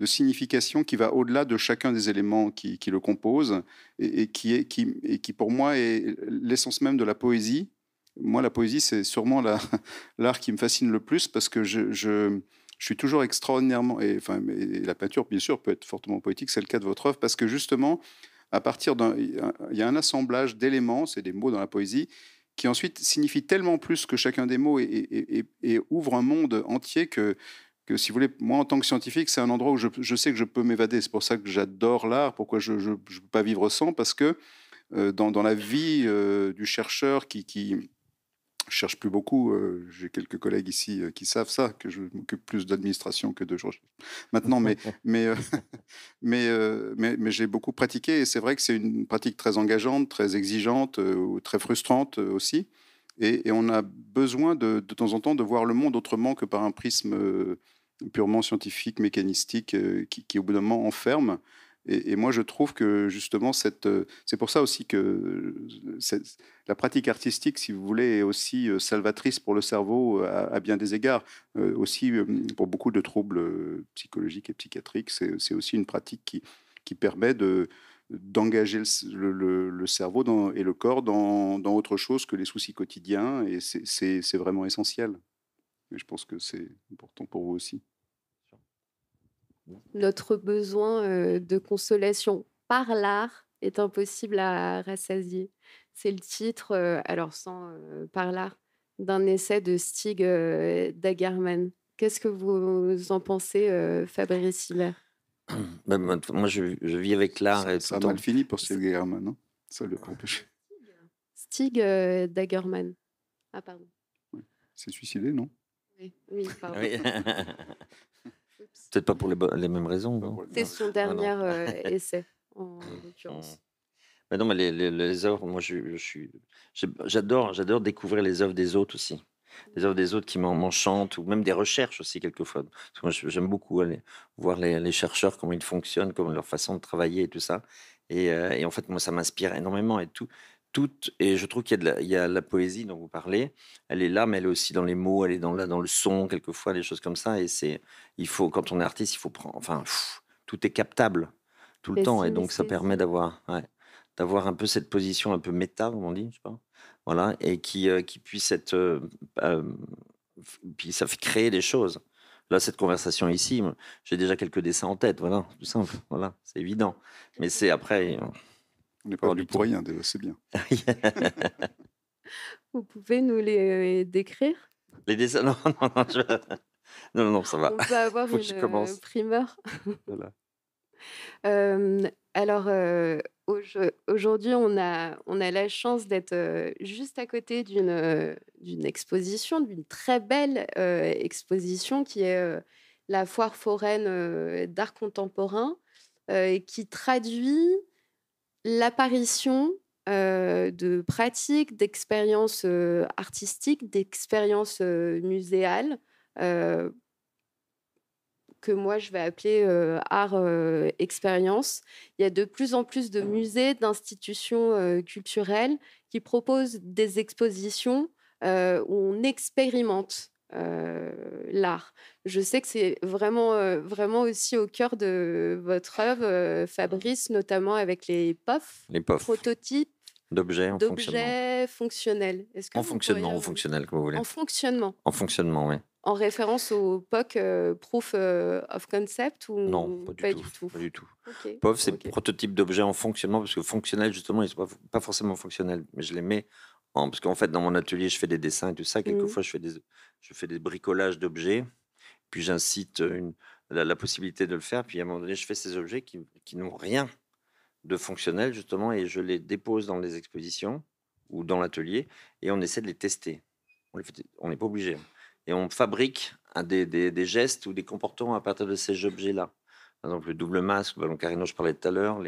de signification qui va au-delà de chacun des éléments qui, le composent et, qui est, qui, et qui, pour moi, est l'essence même de la poésie. Moi, la poésie, c'est sûrement l'art qui me fascine le plus parce que je, je, suis toujours extraordinairement. enfin, et la peinture, bien sûr, peut être fortement poétique, c'est le cas de votre œuvre, parce que justement, à partir d'un. Il y a un assemblage d'éléments, c'est des mots dans la poésie, qui ensuite signifient tellement plus que chacun des mots et, ouvre un monde entier que, que, si vous voulez, moi en tant que scientifique, c'est un endroit où je, sais que je peux m'évader. C'est pour ça que j'adore l'art, pourquoi je ne peux pas vivre sans, parce que euh, dans, la vie euh, du chercheur qui, qui je cherche plus beaucoup. Euh, j'ai quelques collègues ici euh, qui savent ça, que je m'occupe plus d'administration que de recherche maintenant, mais, mais, euh, mais, mais, j'ai beaucoup pratiqué et c'est vrai que c'est une pratique très engageante, très exigeante, très frustrante aussi. Et, on a besoin de, de, temps en temps de voir le monde autrement que par un prisme purement scientifique, mécanistique, qui, qui, au bout d'un moment enferme. Et, moi, je trouve que justement, euh, c'est pour ça aussi que euh, la pratique artistique, si vous voulez, est aussi euh, salvatrice pour le cerveau à, bien des égards. aussi, pour beaucoup de troubles psychologiques et psychiatriques, c'est aussi une pratique qui, qui permet de d'engager le, cerveau dans, et le corps dans, dans, autre chose que les soucis quotidiens. Et c'est vraiment essentiel. Et je pense que c'est important pour vous aussi notre besoin de consolation par l'art est impossible à rassasier. C'est le titre, alors sans par l'art, d'un essai de Stig Dagerman. Qu'est-ce que vous en pensez, Fabrice Hiller bah, Moi, je, vis avec l'art. ça a mal fini pour Stig Dagerman, non le Stig euh, Dagerman. Ah, pardon. C'est suicidé, non oui, oui, pardon. Oui. Peut-être pas pour les, mêmes raisons. C'est son ah, dernier euh, essai, en mmh, l'occurrence. Mmh. Mais non, mais les, œuvres, moi, je, suis, j'adore, j'adore découvrir les œuvres des autres aussi. Les œuvres des autres qui m'enchantent, ou même des recherches aussi, quelquefois. j'aime beaucoup aller voir les, chercheurs, comment ils fonctionnent, comment leur façon de travailler et tout ça. Et, euh, et en fait, moi, ça m'inspire énormément. Et tout, et je trouve qu'il y, a la poésie dont vous parlez, elle est là, mais elle est aussi dans les mots, elle est dans, là, dans le son, quelquefois, des choses comme ça. Et c'est, il faut, quand on est artiste, il faut prendre, enfin, tout est captable tout le temps, et donc ça permet d'avoir, d'avoir un peu cette position un peu méta, on dit, je sais pas, voilà, et qui, euh, qui puisse être, euh, euh, puis ça fait créer des choses. Là, cette conversation ici, j'ai déjà quelques dessins en tête, voilà, tout simple, voilà, c'est évident. Mais c'est après. On n'est pas du pour rien, c'est bien. Vous pouvez nous les décrire Les dessins non non, non, ça va. On peut avoir une euh, primeur. Euh, alors, euh, aujourd'hui, on a, on a la chance d'être juste à côté d'une exposition, d'une très belle exposition qui est la foire foraine d'art contemporain, qui traduit l'apparition euh, de pratiques, d'expériences euh, artistiques, d'expériences euh, muséales, que moi je vais appeler art expérience. Il y a de plus en plus de musées, d'institutions culturelles qui proposent des expositions où on expérimente l'art. Je sais que c'est vraiment, vraiment aussi au cœur de votre œuvre, Fabrice, notamment avec les POF, les prototypes d'objets fonctionnels. Est-ce en fonctionnement, en fonctionnel, comme vous voulez. En fonctionnement. En fonctionnement, oui. En référence au POC, Proof of Concept ou non, pas du, tout, Pas du tout. POF, c'est prototype d'objet en fonctionnement parce que fonctionnel justement, ils sont pas, pas forcément fonctionnels, mais je les mets Hein, parce qu'en fait, dans mon atelier, je fais des dessins et tout ça. Mmh Quelquefois, je, fais des, je fais des bricolages d'objets. Puis j'incite la, possibilité de le faire. Puis à un moment donné, je fais ces objets qui, qui n'ont rien de fonctionnel, justement, et je les dépose dans les expositions ou dans l'atelier. Et on essaie de les tester. On n'est pas obligé. Hein. Et on fabrique des, des, gestes ou des comportements à partir de ces objets-là par exemple le double masque, le ballon carino, je parlais tout à l'heure,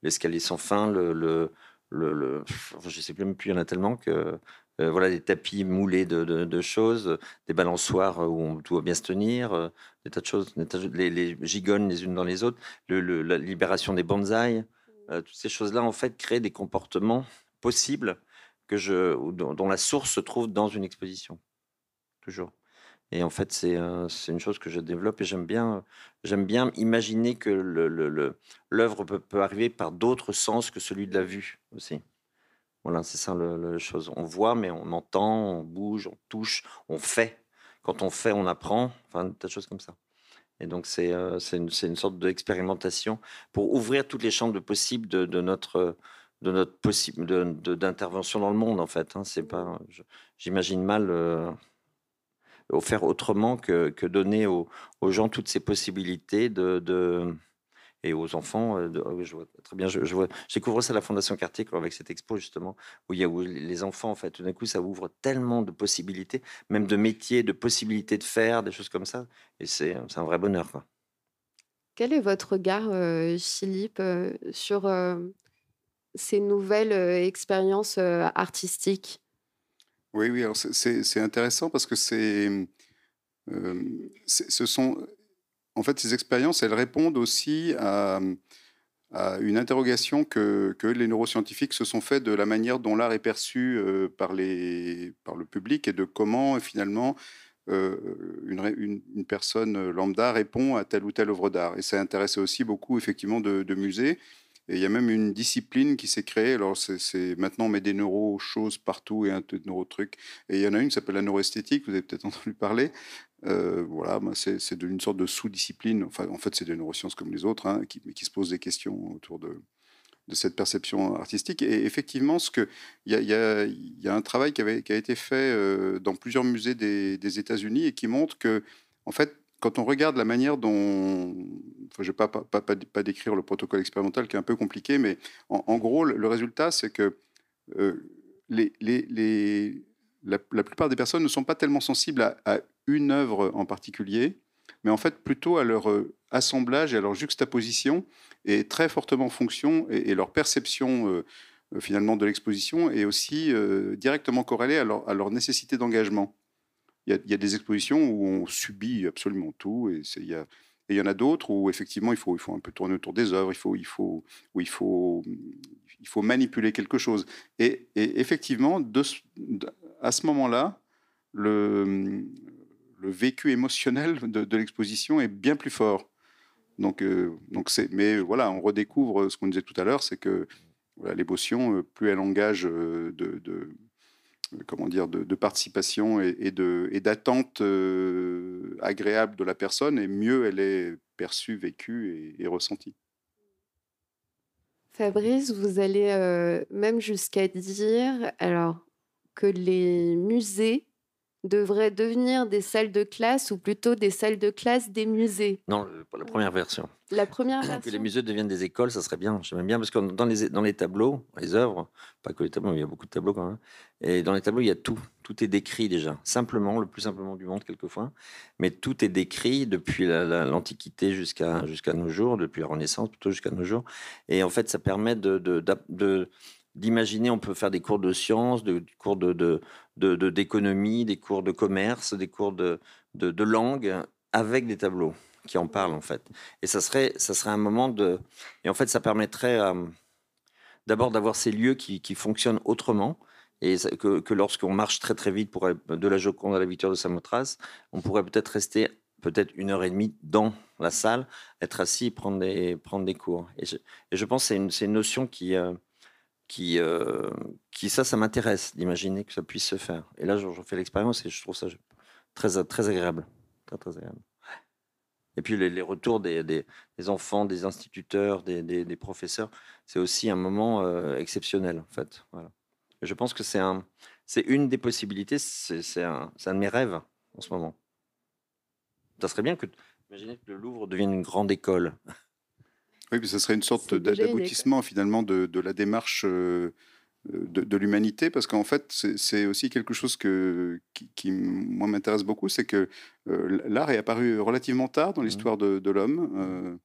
l'escalier les sans fin, le, le, le, le, je sais plus, il y en a tellement que euh, voilà des tapis moulés de, choses, des balançoires où on doit bien se tenir, euh, des tas de choses, les, les, gigonnes les unes dans les autres, la libération des bonsaïs, euh, toutes ces choses-là en fait créent des comportements possibles que je, dont la source se trouve dans une exposition, toujours. Et en fait, euh, c'est une chose que je développe et j'aime bien, bien imaginer que l'œuvre le, peut, arriver par d'autres sens que celui de la vue aussi. Voilà, c'est ça la chose. On voit, mais on entend, on bouge, on touche, on fait. Quand on fait, on apprend, enfin, des de choses comme ça. Et donc, c'est euh, une, une, sorte d'expérimentation pour ouvrir toutes les chambres possibles de, de notre euh, de notre possible d'intervention dans le monde en fait. Hein. c'est pas, j'imagine mal faire autrement que, donner aux, gens toutes ces possibilités de, et aux enfants. Euh, ah je très bien, je, vois, j'ai ça à la Fondation Cartier avec cette expo justement où il y a où les enfants en fait. Tout d'un coup, ça ouvre tellement de possibilités, même de métiers, de possibilités de faire des choses comme ça. Et c'est, un vrai bonheur. Quoi. Quel est votre regard, euh, Philippe, euh, sur ces nouvelles expériences artistiques oui, oui, c'est intéressant parce que ce sont, en fait, ces expériences, elles répondent aussi à, une interrogation que, les neuroscientifiques se sont fait de la manière dont l'art est perçu par, le public et de comment finalement une, personne lambda répond à telle ou telle œuvre d'art. Et ça intéressait aussi beaucoup effectivement de, de musées. Et il y a même une discipline qui s'est créée. Alors, c'est maintenant on met des neuro-choses partout et un de neuro truc Et il y en a une qui s'appelle la neuroesthétique, vous avez peut-être entendu parler. Euh, voilà, ben, c'est une sorte de sous-discipline. Enfin, en fait, c'est des neurosciences comme les autres, hein, qui, qui se posent des questions autour de, de cette perception artistique. Et effectivement, ce que il y, a, un travail qui, avait, a été fait euh, dans plusieurs musées des, des États-Unis et qui montre que, en fait, quand on regarde la manière dont, je ne vais pas, décrire le protocole expérimental qui est un peu compliqué, mais en, gros, le, résultat, c'est que euh, la, plupart des personnes ne sont pas tellement sensibles à, une œuvre en particulier, mais en fait plutôt à leur euh, assemblage et à leur juxtaposition, et très fortement fonction, et, leur perception euh, finalement de l'exposition est aussi directement corrélée à leur nécessité d'engagement. Il y, a des expositions où on subit absolument tout et il y il y en a d'autres où effectivement il faut, il faut un peu tourner autour des œuvres, il faut, il faut, où il faut, il faut manipuler quelque chose. Et, effectivement, de, à ce moment-là, le, le vécu émotionnel de, l'exposition est bien plus fort. Donc, euh, donc c'est, mais voilà, on redécouvre ce qu'on disait tout à l'heure, c'est que l'émotion, euh, plus elle engage euh, de, comment dire, de, participation et, et d'attente euh, agréable de la personne, et mieux elle est perçue, vécue et, ressentie. Fabrice, vous allez euh, même jusqu'à dire alors que les musées devraient devenir des salles de classe ou plutôt des salles de classe des musées. Non, la première version. La première version. Que les musées deviennent des écoles, ça serait bien. J'aime bien parce que dans les, dans les tableaux, les œuvres, pas que les tableaux, il y a beaucoup de tableaux quand même. Et dans les tableaux, il y a tout. Tout est décrit déjà. Simplement, le plus simplement du monde, quelquefois. Mais tout est décrit depuis l'Antiquité jusqu'à jusqu'à nos jours, depuis la Renaissance plutôt jusqu'à nos jours. Et en fait, ça permet de d'imaginer, on peut faire des cours de sciences, des cours de, d'économie, des cours de commerce, des cours de, de, langue avec des tableaux qui en parlent en fait. Et ça serait, ça serait un moment de... Et en fait, ça permettrait euh, d'abord d'avoir ces lieux qui, qui fonctionnent autrement et que, lorsqu'on marche très très vite pour de la Joconde à la victoire de Samothrace, on pourrait peut-être rester peut-être une heure et demie dans la salle, être assis prendre des, prendre des cours. Et je, pense que c'est une, une, notion qui, euh, qui, euh, qui ça, ça m'intéresse d'imaginer que ça puisse se faire. Et là, j'en fais l'expérience et je trouve ça très, très agréable. Très, agréable. Et puis les, retours des, enfants, des instituteurs, des, professeurs, c'est aussi un moment euh, exceptionnel en fait. Voilà. je pense que c'est un, c'est une des possibilités, c'est un, un, de mes rêves en ce moment. Ça serait bien que, que le Louvre devienne une grande école. Oui, puis ça serait une sorte d'aboutissement finalement de, la démarche euh, de, l'humanité, parce qu'en fait, c'est aussi quelque chose que, qui, moi, m'intéresse beaucoup, c'est que euh, l'art est apparu relativement tard dans mmh. l'histoire de, l'homme,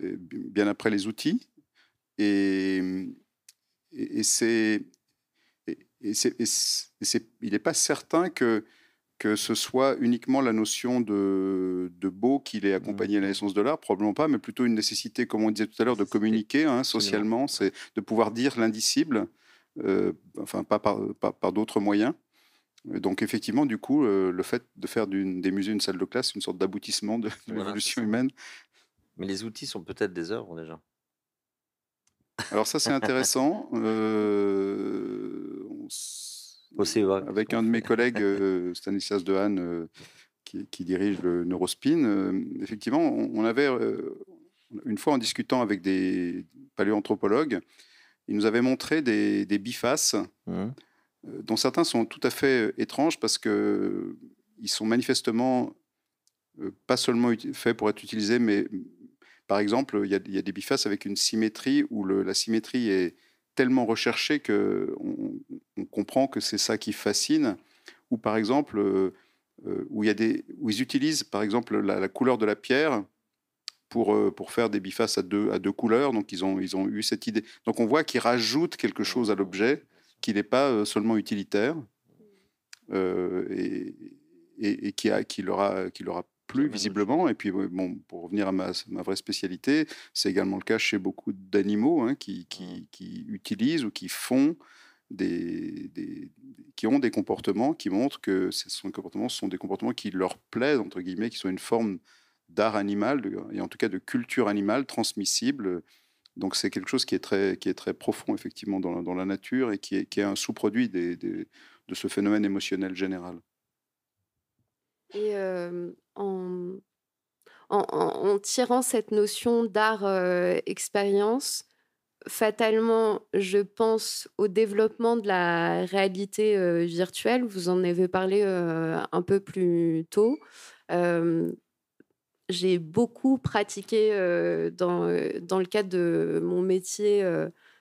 euh, bien après les outils, et, et, et c'est... il n'est pas certain que que ce soit uniquement la notion de, beau qui l'ait accompagné à la mm. naissance de l'art, probablement pas, mais plutôt une nécessité, comme on disait tout à l'heure, de communiquer hein, socialement, c'est de pouvoir dire l'indicible, euh, enfin pas par, d'autres moyens. Donc effectivement, du coup, euh, le fait de faire des musées une salle de classe, une sorte d'aboutissement de, l'évolution humaine. Mais les outils sont peut-être des œuvres déjà. Alors ça, c'est intéressant. euh, on E avec un de mes collègues, euh, Stanislas Dehaene, euh, qui, qui, dirige le Neurospin, euh, effectivement, on, avait, une fois en discutant avec des paléoanthropologues, ils nous avaient montré des, bifaces, mmh. dont certains sont tout à fait étranges parce qu'ils sont manifestement pas seulement faits pour être utilisés, mais par exemple, il y, a, des bifaces avec une symétrie où la symétrie est, tellement recherché que on, comprend que c'est ça qui fascine. Ou par exemple, euh, euh, où, il y a des, où ils utilisent par exemple la, couleur de la pierre pour, euh, pour faire des bifaces à deux, à deux couleurs. Donc ils ont, ils ont eu cette idée. Donc on voit qu'ils rajoutent quelque chose à l'objet, qui n'est pas seulement utilitaire et, et, et qui, a, qui, leur a, qui leur a visiblement. Et puis, bon, pour revenir à ma, ma vraie spécialité, c'est également le cas chez beaucoup d'animaux hein, mmh. qui, utilisent ou qui font des, qui ont des comportements qui montrent que ce sont des comportements sont des comportements qui leur plaisent entre guillemets, qui sont une forme d'art animal et en tout cas de culture animale transmissible. Donc c'est quelque chose qui est très, qui est très profond effectivement dans la, nature et qui est, un sous-produit de ce phénomène émotionnel général. Et en, en, tirant cette notion d'art-expérience, fatalement, je pense au développement de la réalité virtuelle. Vous en avez parlé un peu plus tôt. j'ai beaucoup pratiqué dans, dans, le cadre de mon métier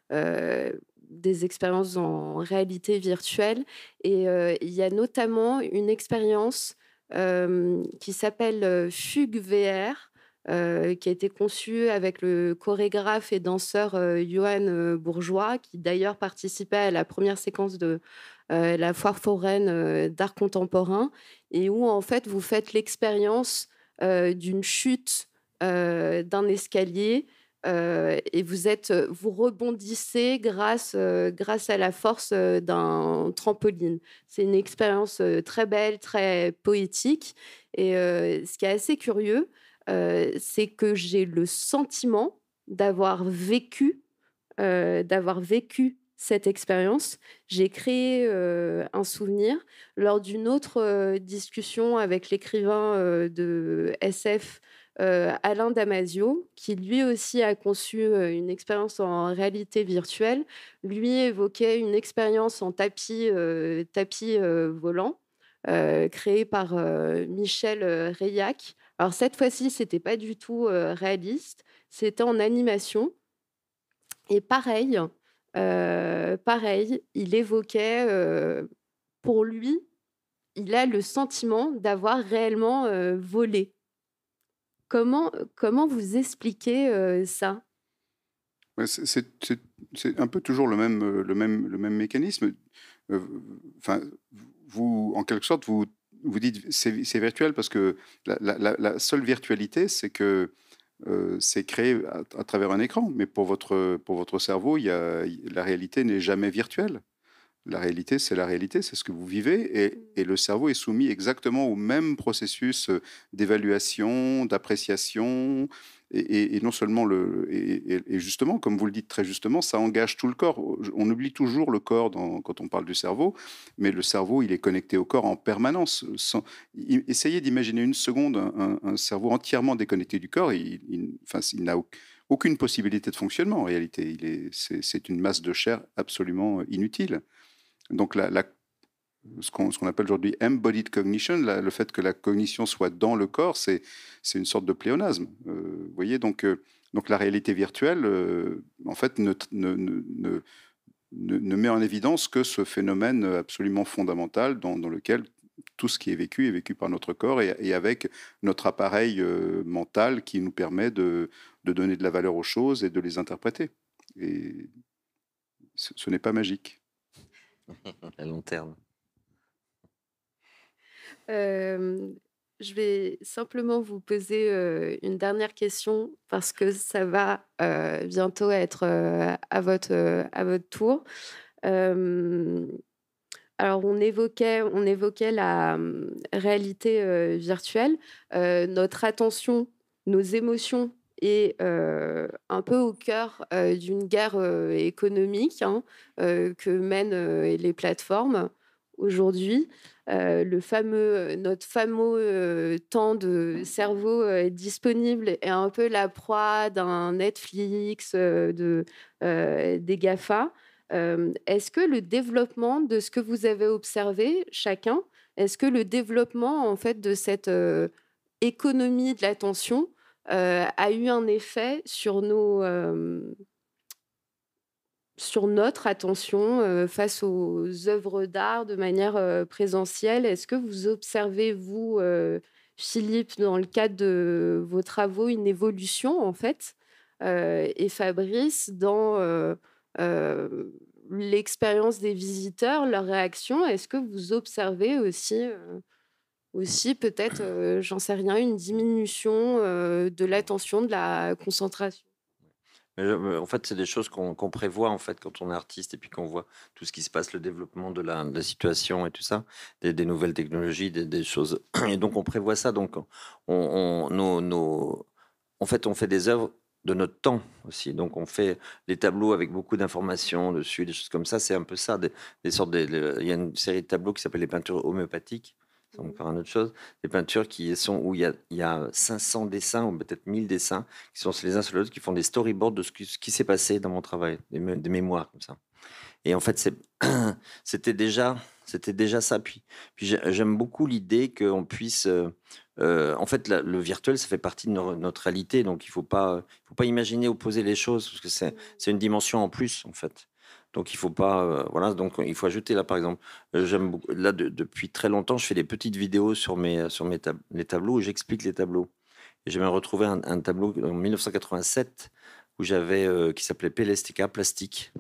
des expériences en réalité virtuelle. Et il y a notamment une expérience euh, qui s'appelle euh, Fugue VR, euh, qui a été conçu avec le chorégraphe et danseur Johan Bourgeois, qui d'ailleurs participait à la première séquence de la foire foraine d'art contemporain, et où en fait vous faites l'expérience d'une chute d'un escalier euh, et vous êtes, euh, vous rebondissez grâce, euh, grâce à la force d'un trampoline. C'est une expérience très belle, très poétique. Et ce qui est assez curieux, c'est que j'ai le sentiment d'avoir vécu, d'avoir vécu cette expérience. J'ai créé un souvenir lors d'une autre discussion avec l'écrivain de SF euh, Alain Damasio, qui lui aussi a conçu euh, une expérience en réalité virtuelle. Lui évoquait une expérience en tapis, euh, volant, créée par Michel Reillac. Alors cette fois-ci, c'était pas du tout réaliste, c'était en animation. Et pareil, pareil, il évoquait pour lui, il a le sentiment d'avoir réellement volé Comment, comment vous expliquez euh, ça c'est, un peu toujours le même, euh, le même, le même mécanisme. Euh, enfin, vous, en quelque sorte, vous, vous dites c'est, c'est virtuel parce que la, seule virtualité, c'est que c'est créé à, travers un écran. Mais pour votre, pour votre cerveau, la réalité n'est jamais virtuelle. La réalité, c'est la réalité, c'est ce que vous vivez, et, le cerveau est soumis exactement au même processus euh, d'évaluation, d'appréciation, et, non seulement le, et, justement, comme vous le dites très justement, ça engage tout le corps. On oublie toujours le corps quand on parle du cerveau, mais le cerveau, il est connecté au corps en permanence. essayez d'imaginer une seconde un, cerveau entièrement déconnecté du corps, il, enfin, il n'a aucune possibilité de fonctionnement en réalité. C'est une masse de chair absolument inutile donc la, ce qu'on appelle aujourd'hui embodied cognition, le fait que la cognition soit dans le corps, c'est une sorte de pléonasme. Euh, vous voyez, donc, euh, donc la réalité virtuelle, euh, en fait, ne, ne, ne, met en évidence que ce phénomène absolument fondamental dans, lequel tout ce qui est vécu est vécu par notre corps et, avec notre appareil mental qui nous permet de, donner de la valeur aux choses et de les interpréter. Et ce n'est pas magique. à long terme. je vais simplement vous poser une dernière question parce que ça va bientôt être à, votre, à votre tour. alors, on évoquait, on évoquait la réalité virtuelle. notre attention, nos émotions est un peu au cœur d'une guerre économique hein, que mènent les plateformes aujourd'hui. le fameux, notre fameux temps de cerveau disponible est un peu la proie d'un Netflix, de, des GAFA. est-ce que le développement de ce que vous avez observé chacun, est-ce que le développement en fait de cette économie de l'attention euh, a eu un effet sur euh, sur notre attention euh, face aux œuvres d'art de manière présentielle. Est-ce que vous observez, vous, Philippe, dans le cadre de vos travaux, une évolution, en fait, et Fabrice, dans l'expérience des visiteurs, leur réaction Est-ce que vous observez aussi aussi peut-être, euh, j'en sais rien, une diminution euh, de l'attention, de la concentration. Euh, en fait, c'est des choses qu'on prévoit en fait quand on est artiste et puis qu'on voit tout ce qui se passe, le développement de la, situation et tout ça, des, nouvelles technologies, des, choses. Et donc on prévoit ça. Donc on, nos, en fait, on fait des œuvres de notre temps aussi. Donc on fait des tableaux avec beaucoup d'informations dessus, des choses comme ça. C'est un peu ça. Des, sortes il y a une série de tableaux qui s'appelle les peintures homéopathiques c'est mmh encore une autre chose. Des peintures qui sont où il y a, il y a 500 dessins ou peut-être 1000 dessins qui sont les uns sur les autres, qui font des storyboards de ce qui, s'est passé dans mon travail, des, mémoires comme ça. Et en fait, c'était déjà, c'était déjà ça. Puis, j'aime beaucoup l'idée qu'on puisse, euh, euh, en fait, le virtuel, ça fait partie de notre réalité, donc il faut pas, faut pas imaginer opposer les choses parce que c'est mmh une dimension en plus, en fait. Donc il faut pas, euh, voilà, donc il faut ajouter là par exemple. Euh, j'aime là depuis très longtemps, je fais des petites vidéos sur mes euh, sur mes les tableaux où j'explique les tableaux. j'ai même retrouvé un, tableau en 1987 où j'avais qui s'appelait Pelestica plastique.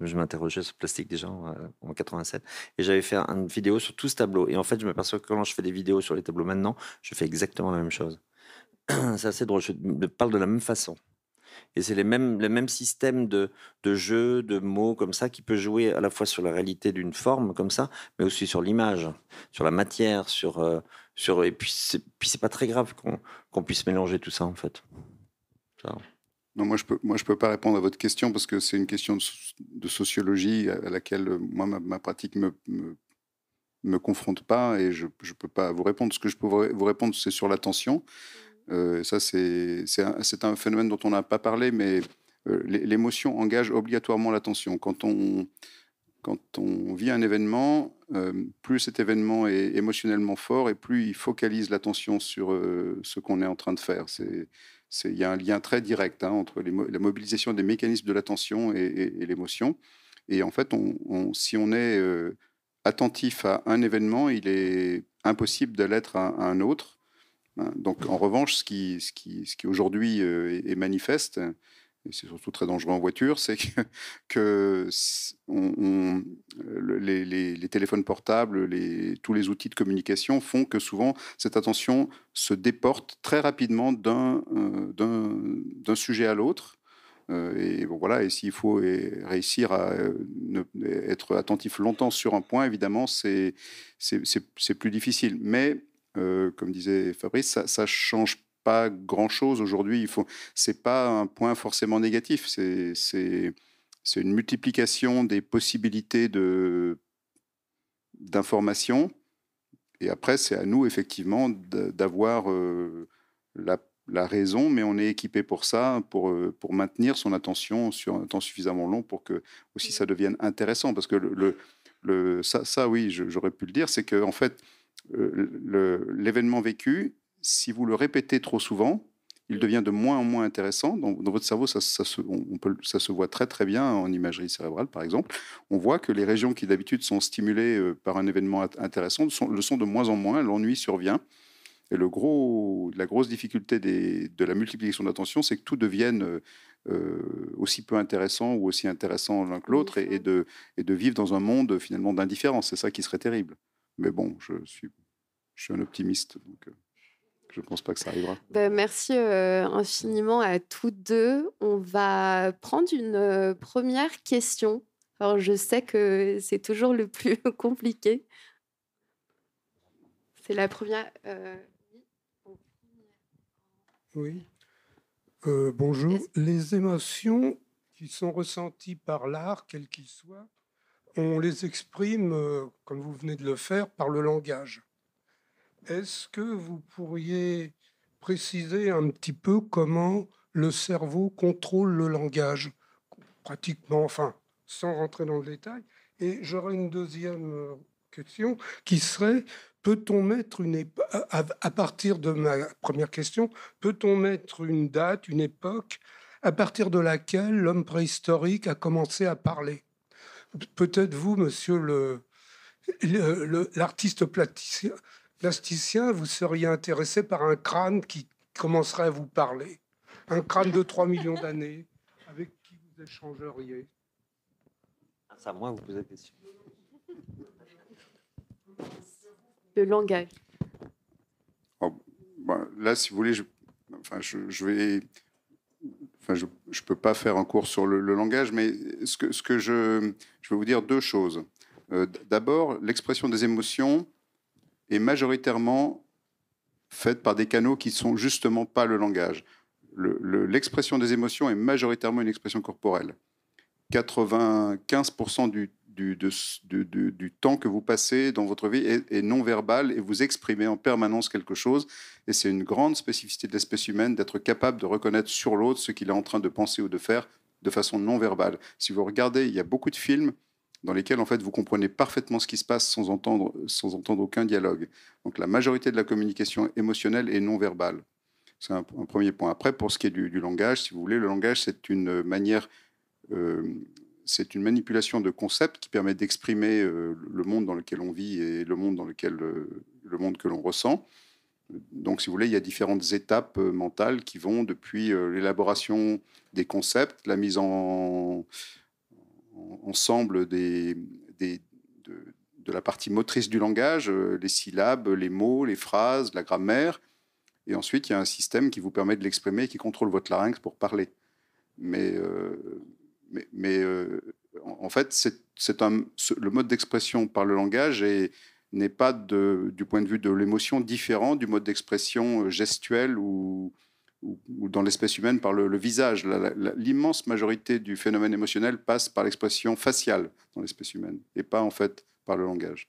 Je m'interrogeais sur plastique déjà en, en 87 et j'avais fait une vidéo sur tout ce tableau. Et en fait, je m'aperçois que quand je fais des vidéos sur les tableaux maintenant, je fais exactement la même chose. C'est assez drôle. Je parle de la même façon. Et c'est les mêmes, le même système de, de jeu, de mots comme ça, qui peut jouer à la fois sur la réalité d'une forme comme ça, mais aussi sur l'image, sur la matière, sur, euh, sur et puis c'est, puis c'est pas très grave qu'on, puisse mélanger tout ça en fait. Non, moi je peux, moi je peux pas répondre à votre question parce que c'est une question de, sociologie à laquelle euh, moi ma, pratique me, me confronte pas et je ne peux pas vous répondre. Ce que je peux vous répondre, c'est sur l'attention. Euh, ça, c'est un, phénomène dont on n'a pas parlé, mais euh, l'émotion engage obligatoirement l'attention. Quand on, vit un événement, euh, plus cet événement est émotionnellement fort et plus il focalise l'attention sur ce qu'on est en train de faire. Il y a un lien très direct hein, entre la mobilisation des mécanismes de l'attention et, l'émotion. Et en fait, si on est attentif à un événement, il est impossible de l'être à un autre. Hein, donc en revanche, ce qui, ce qui, aujourd'hui euh, est manifeste, et c'est surtout très dangereux en voiture, c'est que, les, téléphones portables, les, tous les outils de communication font que souvent cette attention se déporte très rapidement d'un, euh, d'un, sujet à l'autre. Euh, et bon, voilà, et s'il faut réussir à être attentif longtemps sur un point, évidemment, c'est, c'est, plus difficile. Mais euh, comme disait Fabrice, ça ne change pas grand-chose aujourd'hui. Ce n'est pas un point forcément négatif, c'est une multiplication des possibilités d'information. et après, c'est à nous, effectivement, d'avoir euh, la, raison, mais on est équipé pour ça, pour, euh, pour maintenir son attention sur un temps suffisamment long pour que aussi mm. ça devienne intéressant. Parce que le, le, ça, ça, oui, j'aurais pu le dire, c'est qu'en en fait, euh, l'événement vécu, si vous le répétez trop souvent, il devient de moins en moins intéressant. Dans, votre cerveau, ça, se, peut, ça, se, voit très très bien en imagerie cérébrale, par exemple. On voit que les régions qui d'habitude sont stimulées euh, par un événement intéressant le sont de moins en moins, l'ennui survient. Et le gros, la grosse difficulté de la multiplication d'attention, c'est que tout devienne euh, aussi peu intéressant ou aussi intéressant l'un que l'autre et, et, de, et de vivre dans un monde finalement d'indifférence. C'est ça qui serait terrible. Mais bon, je suis, un optimiste, donc euh, je ne pense pas que ça arrivera. Ben, merci euh, infiniment à tous deux. On va prendre une euh, première question. Alors, je sais que c'est toujours le plus compliqué. C'est la première. Oui. bonjour. Les émotions qui sont ressenties par l'art, quel qu'il soit, on les exprime, euh, comme vous venez de le faire, par le langage. Est-ce que vous pourriez préciser un petit peu comment le cerveau contrôle le langage Pratiquement, enfin, sans rentrer dans le détail. Et j'aurais une deuxième euh, question qui serait peut-on mettre une euh, à partir de ma première question, peut-on mettre une date, une époque à partir de laquelle l'homme préhistorique a commencé à parler peut-être vous, monsieur l'artiste plasticien, vous seriez intéressé par un crâne qui commencerait à vous parler. Un crâne de 3 millions d'années avec qui vous échangeriez. Ça, moi, vous posez la question. Le langage. Oh, ben, là, si vous voulez, enfin, je vais je ne peux pas faire un cours sur le, langage, mais ce que, ce que je, je, veux vous dire deux choses. Euh, d'abord, l'expression des émotions est majoritairement faite par des canaux qui sont justement pas le langage. L'expression des émotions est majoritairement une expression corporelle. 95% du du, de, temps que vous passez dans votre vie est, non verbal et vous exprimez en permanence quelque chose. Et c'est une grande spécificité de l'espèce humaine d'être capable de reconnaître sur l'autre ce qu'il est en train de penser ou de faire de façon non verbale. Si vous regardez, il y a beaucoup de films dans lesquels en fait vous comprenez parfaitement ce qui se passe sans entendre, sans entendre aucun dialogue. Donc la majorité de la communication émotionnelle est non verbale. C'est un, premier point. Après, pour ce qui est du, langage, si vous voulez, le langage c'est une manière euh, c'est une manipulation de concepts qui permet d'exprimer euh, le monde dans lequel on vit et le monde dans lequel euh, le monde que l'on ressent. Donc, si vous voulez, il y a différentes étapes euh, mentales qui vont depuis l'élaboration des concepts, la mise en, ensemble de, de, la partie motrice du langage, les syllabes, les mots, les phrases, la grammaire. Et ensuite, il y a un système qui vous permet de l'exprimer et qui contrôle votre larynx pour parler. Mais mais, euh, en fait, c'est le mode d'expression par le langage n'est pas du point de vue de l'émotion différent du mode d'expression euh, gestuel ou, dans l'espèce humaine par le, le visage. L'immense majorité du phénomène émotionnel passe par l'expression faciale dans l'espèce humaine et pas en fait par le langage.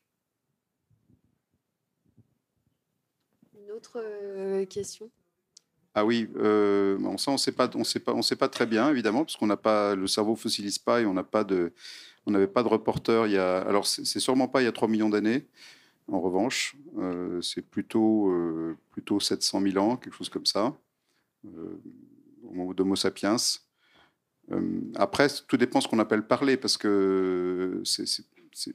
Une autre euh, question ah oui, euh, on ne sait pas, très bien évidemment parce qu'on n'a pas le cerveau fossilise pas et on n'a pas de, on n'avait pas de reporter il y a, alors c'est sûrement pas il y a 3 millions d'années. En revanche, euh, c'est plutôt euh, plutôt 700 000 ans, quelque chose comme ça, au euh, moment d'Homo sapiens. après, tout dépend ce qu'on appelle parler parce que si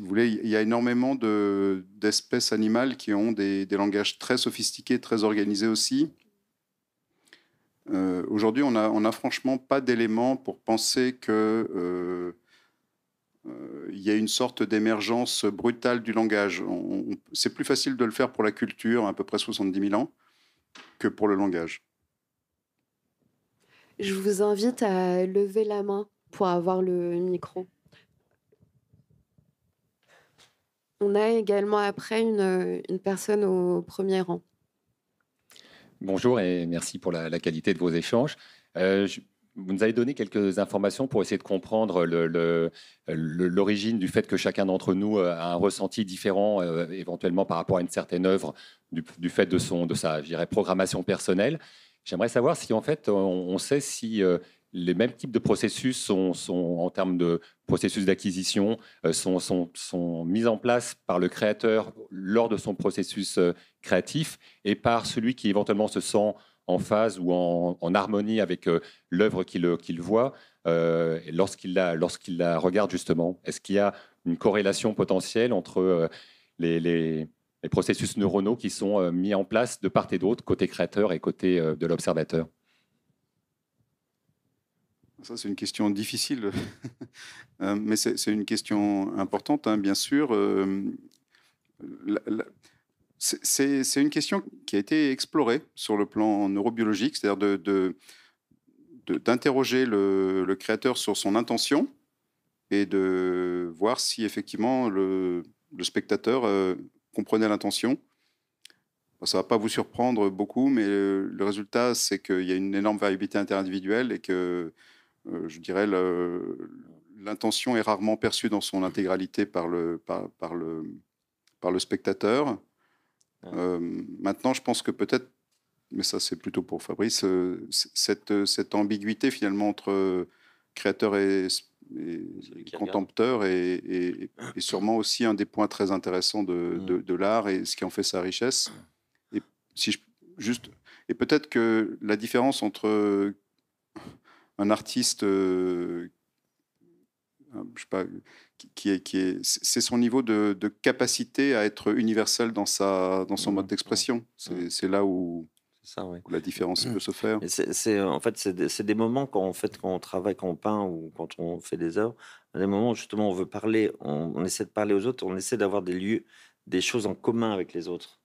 vous voulez, il y a énormément d'espèces animales qui ont des, langages très sophistiqués, très organisés aussi. Euh, aujourd'hui, on n'a a franchement pas d'éléments pour penser qu'il euh, euh, y a une sorte d'émergence brutale du langage. c'est plus facile de le faire pour la culture, à peu près 70 000 ans, que pour le langage. Je vous invite à lever la main pour avoir le micro. On a également après une personne au premier rang. Bonjour et merci pour la, qualité de vos échanges. Euh, vous nous avez donné quelques informations pour essayer de comprendre l'origine du fait que chacun d'entre nous euh, a un ressenti différent, euh, éventuellement par rapport à une certaine œuvre, du, fait de, son, de sa programmation personnelle. J'aimerais savoir si en fait on, sait si les mêmes types de processus sont, en termes de processus d'acquisition, euh, sont, mis en place par le créateur lors de son processus euh, créatif et par celui qui éventuellement se sent en phase ou en, harmonie avec euh, l'œuvre qu'il voit lorsqu'il la, regarde justement. Est-ce qu'il y a une corrélation potentielle entre les, processus neuronaux qui sont mis en place de part et d'autre, côté créateur et côté de l'observateur ça, c'est une question difficile, euh, mais c'est une question importante, hein, bien sûr. Euh, c'est une question qui a été explorée sur le plan neurobiologique, c'est-à-dire d'interroger le, créateur sur son intention et de voir si effectivement le, spectateur euh, comprenait l'intention. Ça ne va pas vous surprendre beaucoup, mais le, le résultat, c'est qu'il y a une énorme variabilité interindividuelle et que euh, je dirais, l'intention est rarement perçue dans son intégralité par le, par, par le, par le spectateur. Euh, maintenant, je pense que peut-être, mais ça c'est plutôt pour Fabrice, euh, cette, cette ambiguïté finalement entre créateur et, et, et contempteur et, sûrement aussi un des points très intéressants de, de, mm. de l'art et ce qui en fait sa richesse. Et si je, juste et peut-être que la différence entre un artiste euh, euh, je sais pas, qui est, qui est, c'est son niveau de, capacité à être universel dans sa, dans son mmh, mode d'expression. C'est, mmh. c'est là où, la différence mmh. peut se faire. C'est, en fait, c'est des, des moments quand, en fait, quand on travaille, quand on peint ou quand on fait des œuvres, des moments où justement on veut parler, on, essaie de parler aux autres, on essaie d'avoir des lieux, des choses en commun avec les autres.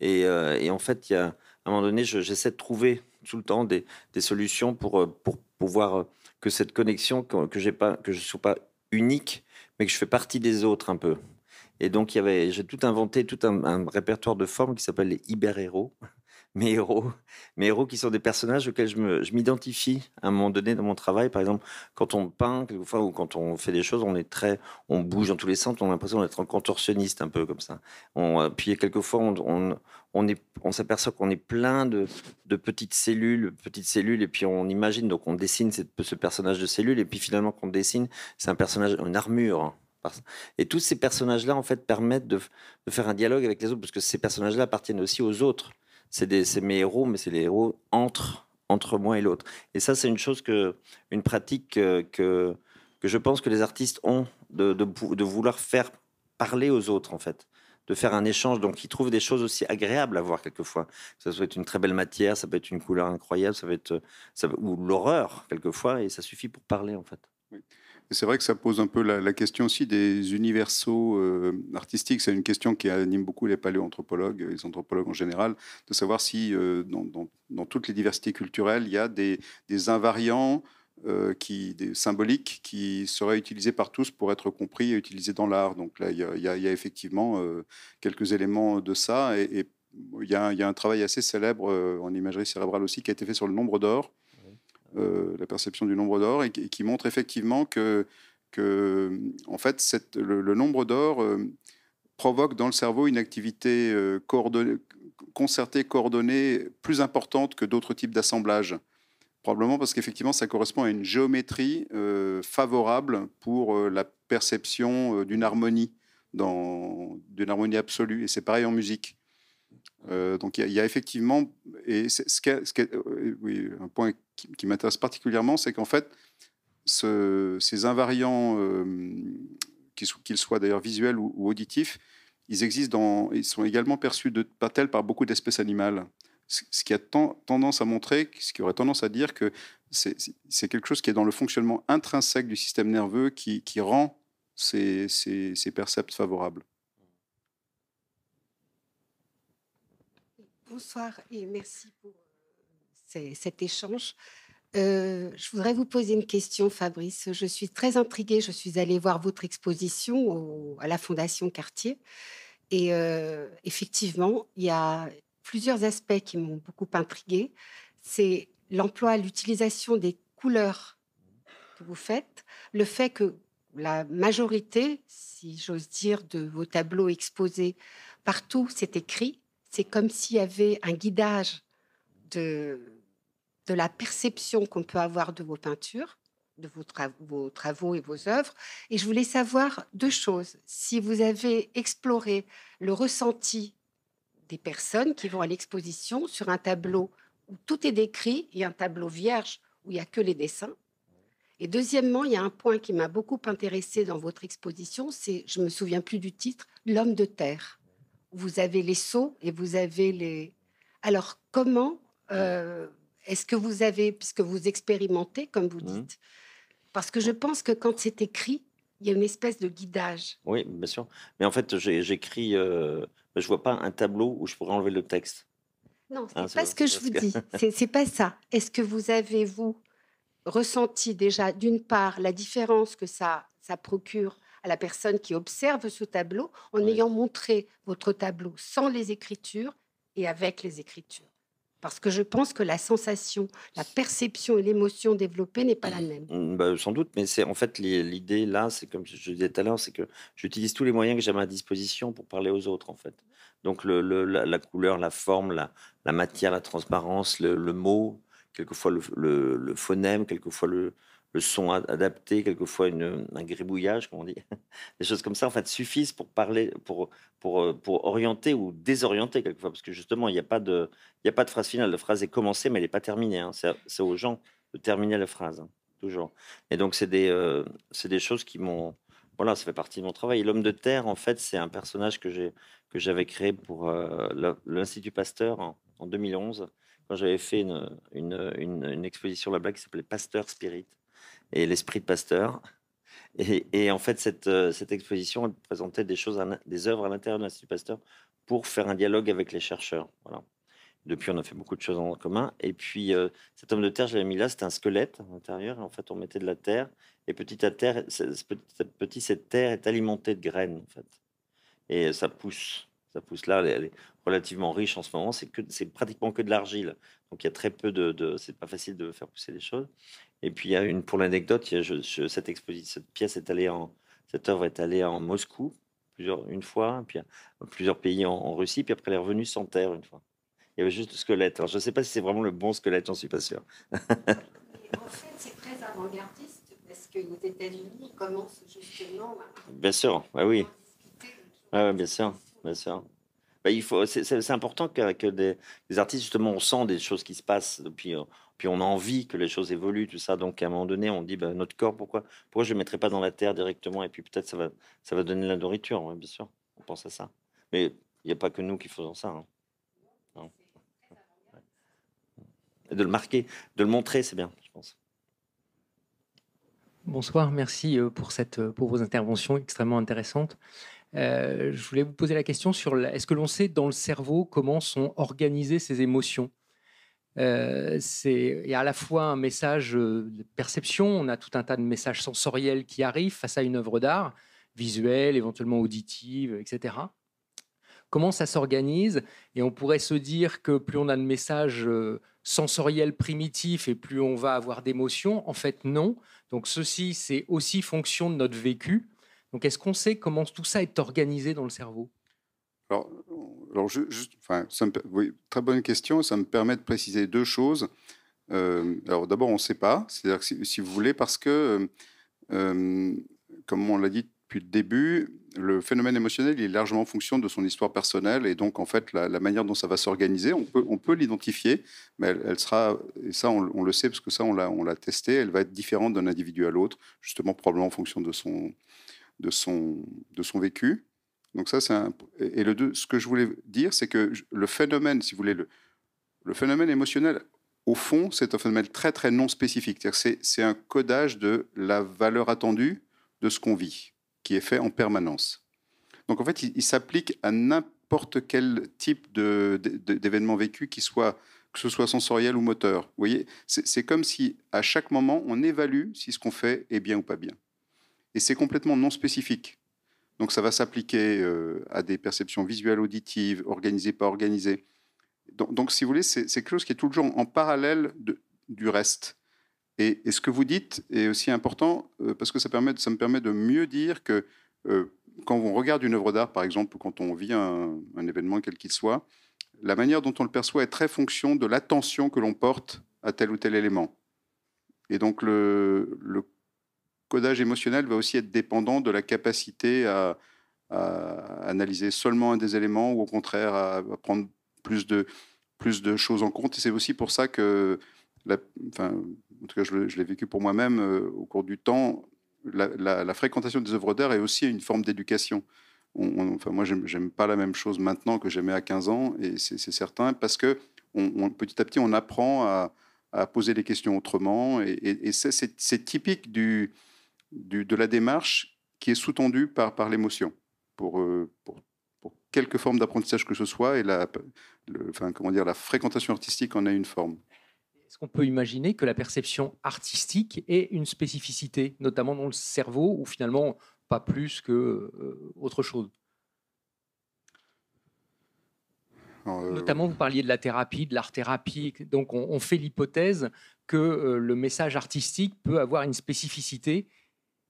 Et, euh, et en fait, il y a, à un moment donné, j'essaie de trouver tout le temps des, des solutions pour, pour pour voir euh, que cette connexion, que, je ne sois pas unique, mais que je fais partie des autres un peu. Et donc, j'ai tout inventé, tout un, un répertoire de formes qui s'appelle les hyper mes héros, mes héros qui sont des personnages auxquels je m'identifie à un moment donné dans mon travail. Par exemple, quand on peint, quelquefois, ou quand on fait des choses, on est très, on bouge dans tous les sens, on a l'impression d'être un contorsionniste un peu comme ça. On, euh, puis quelquefois, on, on, est, on s'aperçoit qu'on est plein de, petites cellules, petites cellules, et puis on imagine, donc on dessine ce personnage de cellule, et puis finalement qu'on dessine, c'est un personnage, une armure. Hein, et tous ces personnages-là, en fait, permettent de, de faire un dialogue avec les autres, parce que ces personnages-là appartiennent aussi aux autres c'est mes héros, mais c'est les héros entre, entre moi et l'autre. Et ça, c'est une chose que, une pratique que, que, je pense que les artistes ont, de, de, vouloir faire parler aux autres, en fait de faire un échange. Donc, ils trouvent des choses aussi agréables à voir quelquefois. Ça peut une très belle matière, ça peut être une couleur incroyable, ça peut être ou l'horreur quelquefois, et ça suffit pour parler en fait. Oui. C'est vrai que ça pose un peu la, question aussi des universaux euh, artistiques. C'est une question qui anime beaucoup les paléoanthropologues, les anthropologues en général, de savoir si euh, dans, toutes les diversités culturelles, il y a des, invariants. Euh, qui, des symboliques qui seraient utilisés par tous pour être compris et utilisés dans l'art. Donc là, il y, a, effectivement quelques éléments de ça. Et, il, y il y, a un travail assez célèbre en imagerie cérébrale aussi qui a été fait sur le nombre d'or euh, la perception du nombre d'or, et, qui montre effectivement que, que en fait, cette, le, nombre d'or euh, provoque dans le cerveau une activité euh, coordonnée, concertée, coordonnée, plus importante que d'autres types d'assemblages. Probablement parce qu'effectivement, ça correspond à une géométrie favorable pour la perception d'une harmonie, d'une harmonie absolue. Et c'est pareil en musique. donc il y, a effectivement, et ce oui, un point qui, qui m'intéresse particulièrement, c'est qu'en fait, ces invariants, euh, qu'ils soient d'ailleurs visuels ou, auditifs, ils existent dans, ils sont également perçus de, pas par beaucoup d'espèces animales. Ce qui a tendance à montrer, ce qui aurait tendance à dire que c'est quelque chose qui est dans le fonctionnement intrinsèque du système nerveux qui, rend ces, ces, percepts favorables. Bonsoir et merci pour cet échange. Euh, je voudrais vous poser une question, Fabrice. Je suis très intriguée. Je suis allée voir votre exposition à la Fondation Cartier. Et euh, effectivement, il y a plusieurs aspects qui m'ont beaucoup intriguée. C'est l'emploi, l'utilisation des couleurs que vous faites, le fait que la majorité, si j'ose dire, de vos tableaux exposés, partout c'est écrit. C'est comme s'il y avait un guidage de, de la perception qu'on peut avoir de vos peintures, de vos, travaux et vos œuvres. Et je voulais savoir deux choses. Si vous avez exploré le ressenti des personnes qui vont à l'exposition sur un tableau où tout est décrit et un tableau vierge où il n'y a que les dessins. Et deuxièmement, il y a un point qui m'a beaucoup intéressé dans votre exposition, c'est, je me souviens plus du titre, L'homme de terre. Vous avez les sceaux et vous avez les... Alors comment... Euh, est-ce que vous avez, puisque vous expérimentez, comme vous mmh. dites, parce que je pense que quand c'est écrit, il y a une espèce de guidage. Oui, bien sûr. Mais en fait, j'écris, euh, je vois pas un tableau où je pourrais enlever le texte. Non, hein, ce n'est pas ce que je vous dis. dis. C'est pas ça. Est-ce que vous avez vous ressenti déjà d'une part la différence que ça ça procure à la personne qui observe ce tableau en ayant montré votre tableau sans les écritures et avec les écritures parce que je pense que la sensation, la perception et l'émotion développée n'est pas la même. Mm, bah, sans doute, mais c'est en fait l'idée là, c'est comme je disais tout à l'heure, c'est que j'utilise tous les moyens que j'ai à ma disposition pour parler aux autres en fait. Donc la, couleur, la forme, la, matière, la transparence, le mot, quelquefois le, phonème, quelquefois le, le son adapté, quelquefois une, un gribouillage, comme on dit, des choses comme ça, en fait, suffisent pour parler, pour, pour, euh, pour orienter ou désorienter quelquefois, parce que justement, il n'y a, pas de, a pas de phrase finale. La phrase est commencée, mais elle n'est pas terminée. Hein. C'est aux gens de terminer la phrase, hein, toujours. Et donc, c'est des, euh, des choses qui m'ont. Voilà, ça fait partie de mon travail. L'homme de terre, en fait, c'est un personnage que j'avais créé pour euh, l'Institut Pasteur en, 2011, quand j'avais fait une, une, une, une exposition la bas qui s'appelait Pasteur Spirit et l'esprit de Pasteur. Et, en fait, cette, euh, exposition présentait des choses, des œuvres à l'intérieur de l'Institut Pasteur pour faire un dialogue avec les chercheurs. Voilà. Depuis, on a fait beaucoup de choses en commun. Et puis, euh, cet homme de terre, j'avais mis là, c'était un squelette à l'intérieur. En fait, on mettait de la terre. Et petit à terre, petit, cette terre est alimentée de graines, en fait. Et ça pousse. Ça pousse là. Elle est relativement riche en ce moment. C'est pratiquement que de l'argile. Donc, il y a très peu de. de c'est pas facile de faire pousser les choses. Et puis, il y a une, pour l'anecdote, cette, cette pièce est allée en, cette œuvre est allée en Moscou plusieurs, une fois, puis euh, plusieurs pays en, Russie, puis après, elle est revenue sans terre une fois. Il y avait juste le squelette. Alors, je ne sais pas si c'est vraiment le bon squelette, j'en suis pas sûr. en fait, c'est très avant-gardiste parce que les États-Unis commencent justement. Bien sûr, bah oui. bien sûr, bien sûr. Bah, il faut, c'est, important que, des, artistes, justement, on sent des choses qui se passent, puis, euh, puis on a envie que les choses évoluent, tout ça. Donc, à un moment donné, on dit, bah, notre corps, pourquoi, pourquoi je ne le mettrais pas dans la terre directement Et puis, peut-être, ça va, ça va donner la nourriture, bien sûr. On pense à ça. Mais il n'y a pas que nous qui faisons ça. Hein. Et de le marquer, de le montrer, c'est bien, je pense. Bonsoir, merci euh, pour, cette, euh, pour vos interventions extrêmement intéressantes. Euh, je voulais vous poser la question sur est-ce que l'on sait dans le cerveau comment sont organisées ces émotions euh, c'est il y a à la fois un message euh, de perception, on a tout un tas de messages sensoriels qui arrivent face à une œuvre d'art, visuelle, éventuellement auditive, etc. Comment ça s'organise Et on pourrait se dire que plus on a de messages sensoriels primitifs et plus on va avoir d'émotions. En fait, non. Donc ceci, c'est aussi fonction de notre vécu est-ce qu'on sait comment tout ça est organisé dans le cerveau Alors, je, très bonne question. Ça me permet de préciser deux choses. Euh, alors d'abord, on ne sait pas. C'est-à-dire si, si, vous voulez, parce que, euh, euh, comme on l'a dit depuis le début, le phénomène émotionnel est largement en fonction de son histoire personnelle et donc en fait la, manière dont ça va s'organiser, on peut, on peut l'identifier, mais elle, sera, et ça on, on, le sait parce que ça on l'a testé, elle va être différente d'un individu à l'autre, justement probablement en fonction de son, de son, de son vécu. Donc ça, c'est Et le deux, ce que je voulais dire, c'est que le phénomène, si vous voulez, le, le phénomène émotionnel, au fond, c'est un phénomène très, très non spécifique. C'est un codage de la valeur attendue de ce qu'on vit, qui est fait en permanence. Donc en fait, il, s'applique à n'importe quel type d'événement vécu, qui soit, que ce soit sensoriel ou moteur. voyez, c'est comme si à chaque moment, on évalue si ce qu'on fait est bien ou pas bien et c'est complètement non spécifique. Donc ça va s'appliquer euh, à des perceptions visuelles, auditives, organisées, pas organisées. Donc, si vous voulez, c'est quelque chose qui est toujours en parallèle de, du reste. Et, ce que vous dites est aussi important euh, parce que ça, permet, ça me permet de mieux dire que euh, quand on regarde une œuvre d'art, par exemple, ou quand on vit un, événement quel qu'il soit, la manière dont on le perçoit est très fonction de l'attention que l'on porte à tel ou tel élément. Et donc le, le codage émotionnel va aussi être dépendant de la capacité à, analyser seulement un des éléments ou au contraire à, prendre plus de, plus de choses en compte. Et c'est aussi pour ça que, enfin, en tout cas, je, l'ai vécu pour moi-même euh, au cours du temps, la, fréquentation des œuvres d'art est aussi une forme d'éducation. enfin, moi, j'aime pas la même chose maintenant que j'aimais à 15 ans, et c'est certain, parce que on, petit à petit, on apprend à, poser les questions autrement. et c'est typique du, de la démarche qui est sous-tendue par, par l'émotion, pour, euh, pour, pour, quelque forme d'apprentissage que ce soit, et la, comment dire, la fréquentation artistique en a une forme. Est-ce qu'on peut imaginer que la perception artistique est une spécificité, notamment dans le cerveau, ou finalement pas plus que euh, autre chose euh, Notamment, vous parliez de la thérapie, de l'art-thérapie. Donc, on, fait l'hypothèse que le message artistique peut avoir une spécificité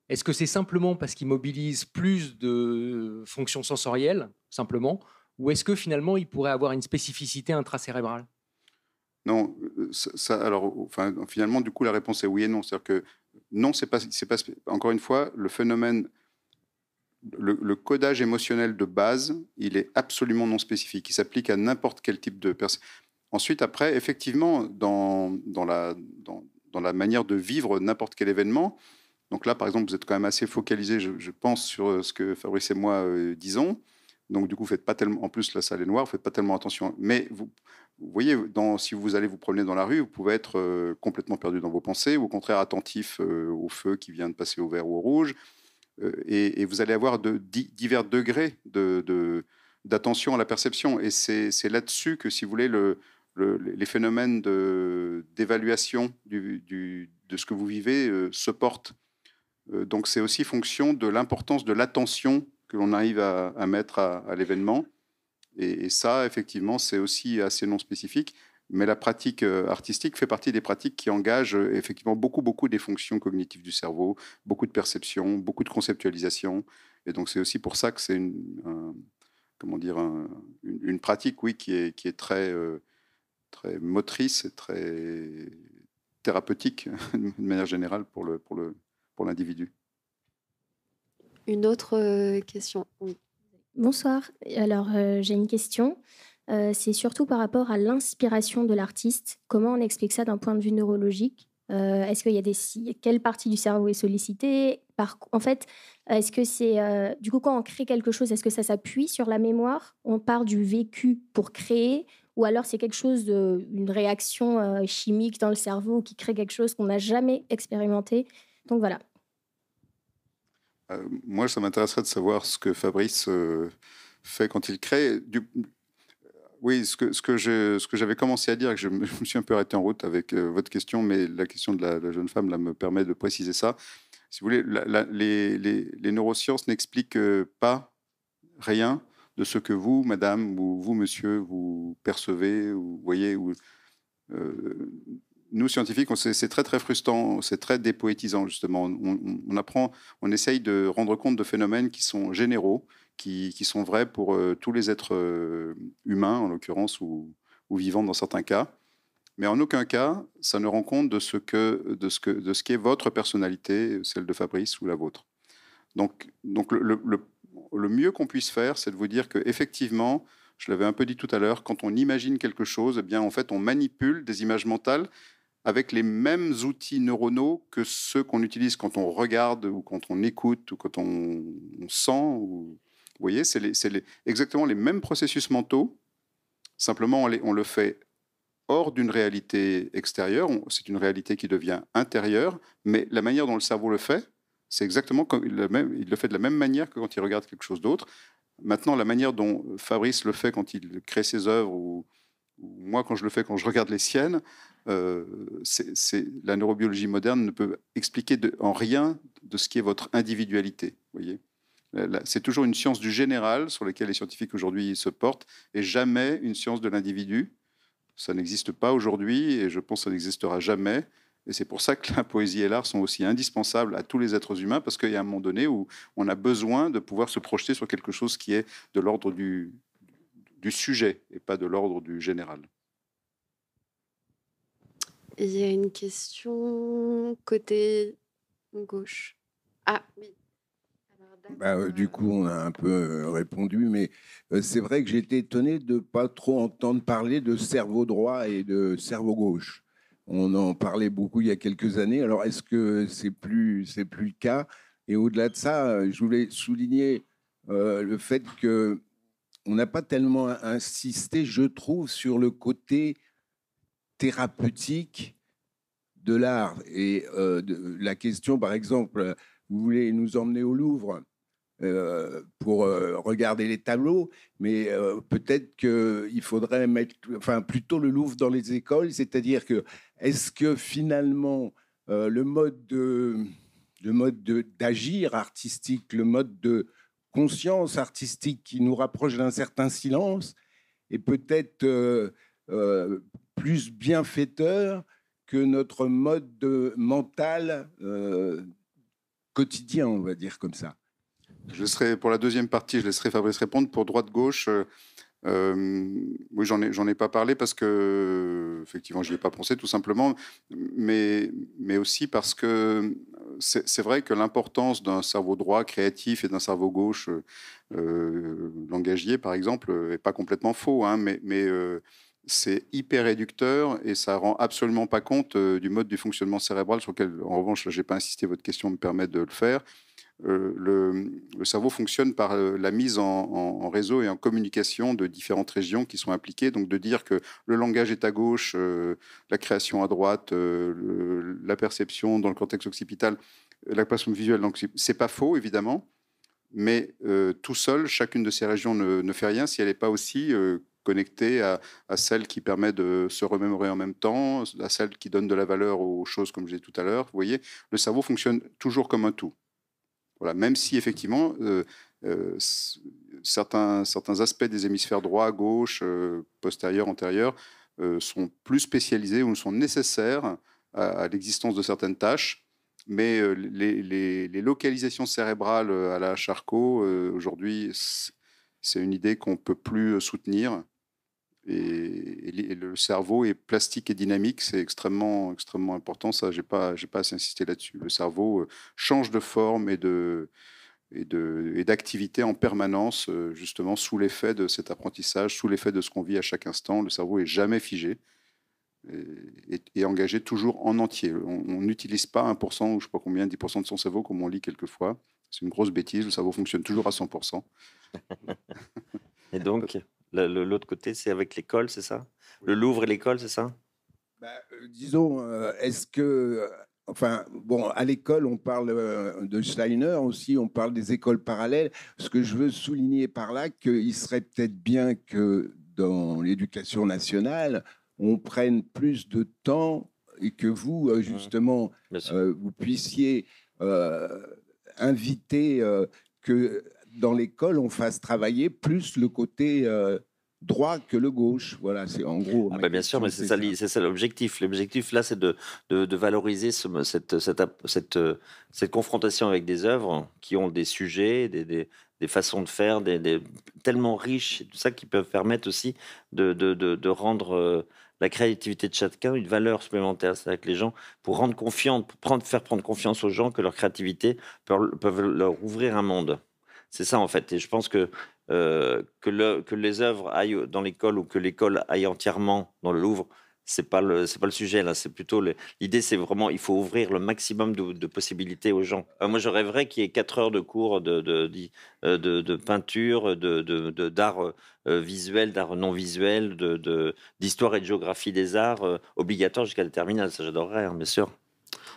est-ce que c'est simplement parce qu'il mobilise plus de fonctions sensorielles, simplement, ou est-ce que finalement il pourrait avoir une spécificité intracérébrale Non, alors enfin, finalement, du coup, la réponse est oui et non. C'est-à-dire que non, c'est pas, pas. Encore une fois, le phénomène. Le, codage émotionnel de base, il est absolument non spécifique. Il s'applique à n'importe quel type de personne. Ensuite, après, effectivement, dans, la, dans la manière de vivre n'importe quel événement, donc là, par exemple, vous êtes quand même assez focalisé, je, pense, sur euh, ce que Fabrice et moi euh, disons. Donc du coup, faites pas tellement. En plus, la salle est noire, vous faites pas tellement attention. Mais vous, voyez, dans, si vous allez vous promener dans la rue, vous pouvez être euh, complètement perdu dans vos pensées, ou au contraire attentif au feu qui vient de passer au vert ou au rouge. Et, vous allez avoir de, divers degrés d'attention de, à la perception. Et c'est là-dessus que, si vous voulez, le, les phénomènes d'évaluation du, de ce que vous vivez se portent. Euh, donc c'est aussi fonction de l'importance de l'attention que l'on arrive à, mettre à, l'événement. Et, ça, effectivement, c'est aussi assez non spécifique. Mais la pratique euh, artistique fait partie des pratiques qui engagent euh, effectivement beaucoup, beaucoup des fonctions cognitives du cerveau, beaucoup de perception, beaucoup de conceptualisation. Et donc c'est aussi pour ça que c'est une, comment dire, une, pratique, oui, qui est, qui est très, très motrice, très thérapeutique de manière générale pour le, pour le, pour l'individu. Une autre euh, question. Bonsoir. Alors, euh, j'ai une question. Euh, c'est surtout par rapport à l'inspiration de l'artiste. Comment on explique ça d'un point de vue neurologique Est-ce qu'il y a des quelle partie du cerveau est sollicitée par, En fait, est-ce que c'est du coup quand on crée quelque chose, est-ce que ça s'appuie sur la mémoire On part du vécu pour créer, ou alors c'est quelque chose de, une réaction chimique dans le cerveau qui crée quelque chose qu'on n'a jamais expérimenté donc voilà. Euh, moi, ça m'intéresserait de savoir ce que Fabrice euh, fait quand il crée. Du... Oui, ce que, j'avais commencé à dire, que je me, suis un peu arrêté en route avec euh, votre question, mais la question de la, jeune femme là, me permet de préciser ça. Si vous voulez, les, neurosciences n'expliquent pas rien de ce que vous, madame, ou vous, monsieur, vous percevez, ou voyez, ou, nous, scientifiques, c'est très, très frustrant, c'est très dépoétisant, justement. On, apprend, on essaye de rendre compte de phénomènes qui sont généraux, qui, qui sont vrais pour euh, tous les êtres euh, humains, en l'occurrence, ou, vivants dans certains cas. Mais en aucun cas, ça ne rend compte de ce, que, de ce, que, de ce qu'est votre personnalité, celle de Fabrice ou la vôtre. Donc, donc le, le, mieux qu'on puisse faire, c'est de vous dire qu'effectivement, je l'avais un peu dit tout à l'heure, quand on imagine quelque chose, eh bien, en fait, on manipule des images mentales avec les mêmes outils neuronaux que ceux qu'on utilise quand on regarde ou quand on écoute ou quand on, sent. vous voyez, c'est exactement les mêmes processus mentaux, simplement on, le fait hors d'une réalité extérieure, c'est une réalité qui devient intérieure, mais la manière dont le cerveau le fait, c'est exactement comme il le, même, il le fait de la même manière que quand il regarde quelque chose d'autre. Maintenant, la manière dont Fabrice le fait quand il crée ses œuvres ou moi quand je le fais quand je regarde les siennes, euh, c'est, la neurobiologie moderne ne peut expliquer en rien de ce qui est votre individualité. Voyez euh, c'est toujours une science du général sur laquelle les scientifiques aujourd'hui se portent et jamais une science de l'individu. Ça n'existe pas aujourd'hui et je pense que ça n'existera jamais. Et c'est pour ça que la poésie et l'art sont aussi indispensables à tous les êtres humains parce qu'il y a un moment donné où on a besoin de pouvoir se projeter sur quelque chose qui est de l'ordre du sujet et pas de l'ordre du général. Il y a une question côté gauche. Ah oui. Bah, euh, du euh, coup, on a un peu euh, répondu, mais c'est vrai que j'étais étonné de ne pas trop entendre parler de cerveau droit et de cerveau gauche. On en parlait beaucoup il y a quelques années. Alors, est-ce que c'est plus c'est plus le cas Et au-delà de ça, je voulais souligner le fait que on n'a pas tellement insisté, je trouve, sur le côté thérapeutique de l'art. Et euh, de, la question, par exemple, vous voulez nous emmener au Louvre euh, pour euh, regarder les tableaux, mais peut-être qu'il faudrait mettre, enfin, plutôt le Louvre dans les écoles, c'est-à-dire que est-ce que finalement le mode de le mode d'agir artistique, le mode de conscience artistique qui nous rapproche d'un certain silence, et peut-être plus bienfaiteur que notre mode de mental euh, quotidien, on va dire comme ça. Je laisserai, pour la deuxième partie, je laisserai Fabrice répondre. Pour droite-gauche, euh, euh, oui, j'en ai, j'en ai pas parlé parce que, effectivement, je n'y ai pas pensé, tout simplement, mais, mais aussi parce que c'est, vrai que l'importance d'un cerveau droit créatif et d'un cerveau gauche euh, langagier, par exemple, n'est pas complètement faux, hein, mais, mais c'est hyper réducteur et ça rend absolument pas compte euh, du mode du fonctionnement cérébral sur lequel, en revanche, je n'ai pas insisté, votre question me permet de le faire. Euh, le, cerveau fonctionne par euh, la mise en, réseau et en communication de différentes régions qui sont impliquées. Donc de dire que le langage est à gauche, la création à droite, la perception dans le contexte occipital, la perception visuelle, c'est pas faux évidemment, mais tout seul, chacune de ces régions ne fait rien si elle n'est pas aussi connecté à, celle qui permet de se remémorer en même temps, à celle qui donne de la valeur aux choses, comme je disais tout à l'heure. Vous voyez, le cerveau fonctionne toujours comme un tout. Voilà, même si effectivement euh, euh, certains, certains aspects des hémisphères droit, gauche, euh, postérieur, antérieur sont plus spécialisés ou sont nécessaires à, l'existence de certaines tâches. Mais les, les, localisations cérébrales à la Charcot, aujourd'hui, c'est une idée qu'on ne peut plus soutenir et, le cerveau est plastique et dynamique, c'est extrêmement, extrêmement important. Ça, j'ai pas, j'ai pas assez insisté là-dessus. Le cerveau euh, change de forme et de et d'activité en permanence, euh, justement sous l'effet de cet apprentissage, sous l'effet de ce qu'on vit à chaque instant. Le cerveau est jamais figé et, engagé toujours en entier. On n'utilise pas 1% ou je sais pas combien, 10% de son cerveau comme on lit quelquefois. C'est une grosse bêtise. Le cerveau fonctionne toujours à 100%. et donc L'autre côté, c'est avec l'école, c'est ça Le Louvre et l'école, c'est ça bah, euh, Disons, euh, est-ce que euh, Enfin, bon, à l'école, on parle de Steiner aussi, on parle des écoles parallèles. Ce que je veux souligner par là, qu'il serait peut-être bien que dans l'éducation nationale, on prenne plus de temps et que vous, mmh. justement, vous puissiez inviter que dans l'école, on fasse travailler plus le côté euh, droit que le gauche. Voilà, c'est en gros. Ah bah, bien sûr, mais c'est ça, l'objectif. L'objectif là, c'est de, valoriser ce, cette, confrontation avec des œuvres qui ont des sujets, des, façons de faire, des, tellement riches, tout ça qui peuvent permettre aussi de, rendre euh, la créativité de chacun une valeur supplémentaire. cest à les gens, pour rendre pour prendre, faire prendre confiance aux gens que leur créativité peut, leur ouvrir un monde. C'est ça, en fait. Et je pense que, euh, que, les œuvres aillent dans l'école ou que l'école aille entièrement dans le Louvre, c'est pas pas le sujet là c'est plutôt l'idée c'est vraiment il faut ouvrir le maximum de, possibilités aux gens euh, moi je rêverais qu'il y ait quatre heures de cours de de, euh, de, peinture de d'art visuel d'art non visuel d'histoire et de géographie des arts obligatoires obligatoire jusqu'à la terminale ça j'adorerais hein, bien sûr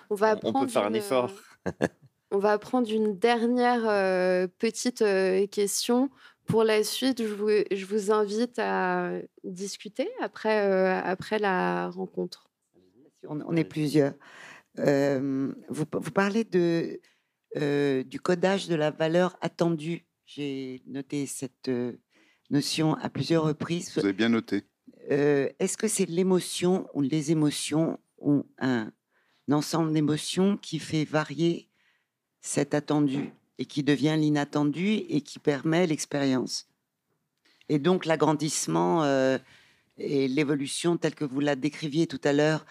on va on peut faire un effort On va prendre une dernière euh, petite euh, question. Pour la suite, je vous, invite à discuter après, euh, après la rencontre. On, est plusieurs. vous, parlez de, du codage de la valeur attendue. J'ai noté cette notion à plusieurs reprises. Vous avez bien noté. Est-ce que c'est l'émotion ou les émotions ou un ensemble d'émotions qui fait varier c'est attendu et qui devient l'inattendu et qui permet l'expérience. Et donc l'agrandissement euh, et l'évolution telle que vous la décriviez tout à l'heure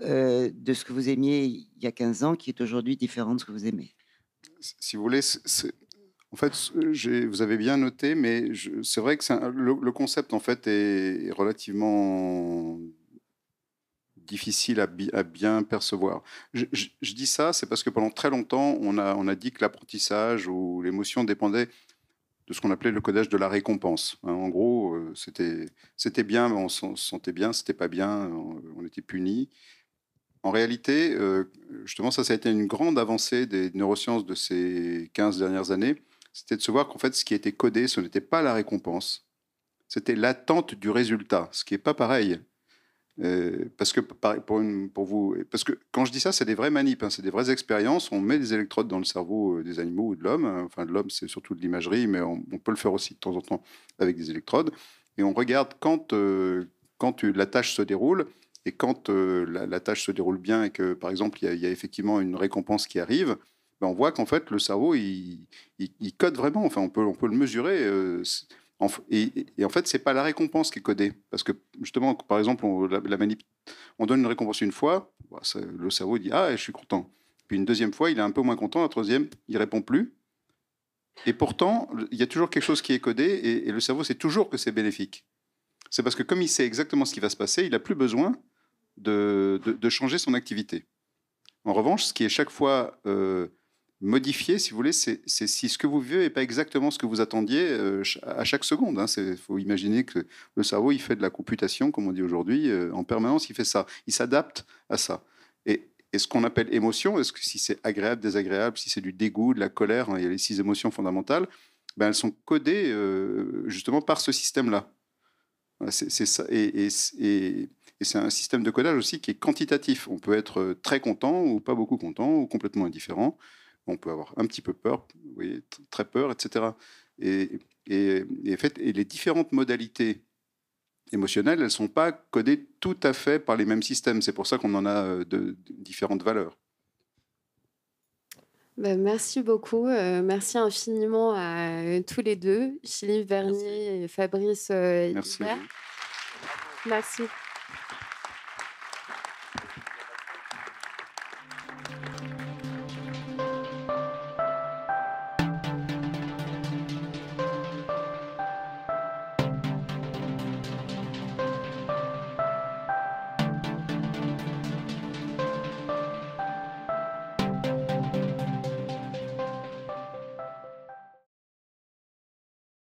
euh, de ce que vous aimiez il y a 15 ans qui est aujourd'hui différent de ce que vous aimez. Si vous voulez, en fait, vous avez bien noté, mais c'est vrai que le, concept en fait est relativement difficile à, bien percevoir. Je, dis ça, c'est parce que pendant très longtemps, on a, dit que l'apprentissage ou l'émotion dépendait de ce qu'on appelait le codage de la récompense. Hein. en gros, euh, c'était c'était bien, on se sentait bien, c'était pas bien, on, était puni. En réalité, euh, justement, ça, ça a été une grande avancée des neurosciences de ces 15 dernières années. C'était de se voir qu'en fait, ce qui était codé, ce n'était pas la récompense, c'était l'attente du résultat, ce qui n'est pas pareil. Euh, parce que pour, vous, parce que quand je dis ça, c'est des vraies manips, hein, c'est des vraies expériences. On met des électrodes dans le cerveau euh, des animaux ou de l'homme. Hein. enfin, de l'homme, c'est surtout de l'imagerie, mais on, peut le faire aussi de temps en temps avec des électrodes. Et on regarde quand, euh, quand la tâche se déroule et quand la, tâche se déroule bien et que, par exemple, il y, a effectivement une récompense qui arrive. Ben, on voit qu'en fait, le cerveau, il, il, code vraiment. Enfin, on peut, on peut le mesurer et, en fait, c'est pas la récompense qui est codée. Parce que, justement, par exemple, on, la, on donne une récompense une fois, bah, le cerveau dit Ah, je suis content. Puis une deuxième fois, il est un peu moins content. La troisième, il répond plus. Et pourtant, il y a toujours quelque chose qui est codé et, le cerveau sait toujours que c'est bénéfique. C'est parce que, comme il sait exactement ce qui va se passer, il n'a plus besoin de, changer son activité. En revanche, ce qui est chaque fois. Euh, modifier, si vous voulez, c'est si ce que vous vivez n'est pas exactement ce que vous attendiez euh, à chaque seconde. Il hein. faut imaginer que le cerveau, il fait de la computation, comme on dit aujourd'hui, euh, en permanence, il fait ça. Il s'adapte à ça. Et, ce qu'on appelle émotion, est-ce que si c'est agréable, désagréable, si c'est du dégoût, de la colère, hein, il y a les six émotions fondamentales, ben elles sont codées euh, justement par ce système-là. c'est ça. et, et c'est un système de codage aussi qui est quantitatif. On peut être très content ou pas beaucoup content ou complètement indifférent on peut avoir un petit peu peur, oui, très peur, etc. Et, fait, les différentes modalités émotionnelles, elles ne sont pas codées tout à fait par les mêmes systèmes. C'est pour ça qu'on en a euh, de, différentes valeurs. Ben, merci beaucoup. Euh, merci infiniment à euh, tous les deux, Philippe Vernier et Fabrice merci. Merci.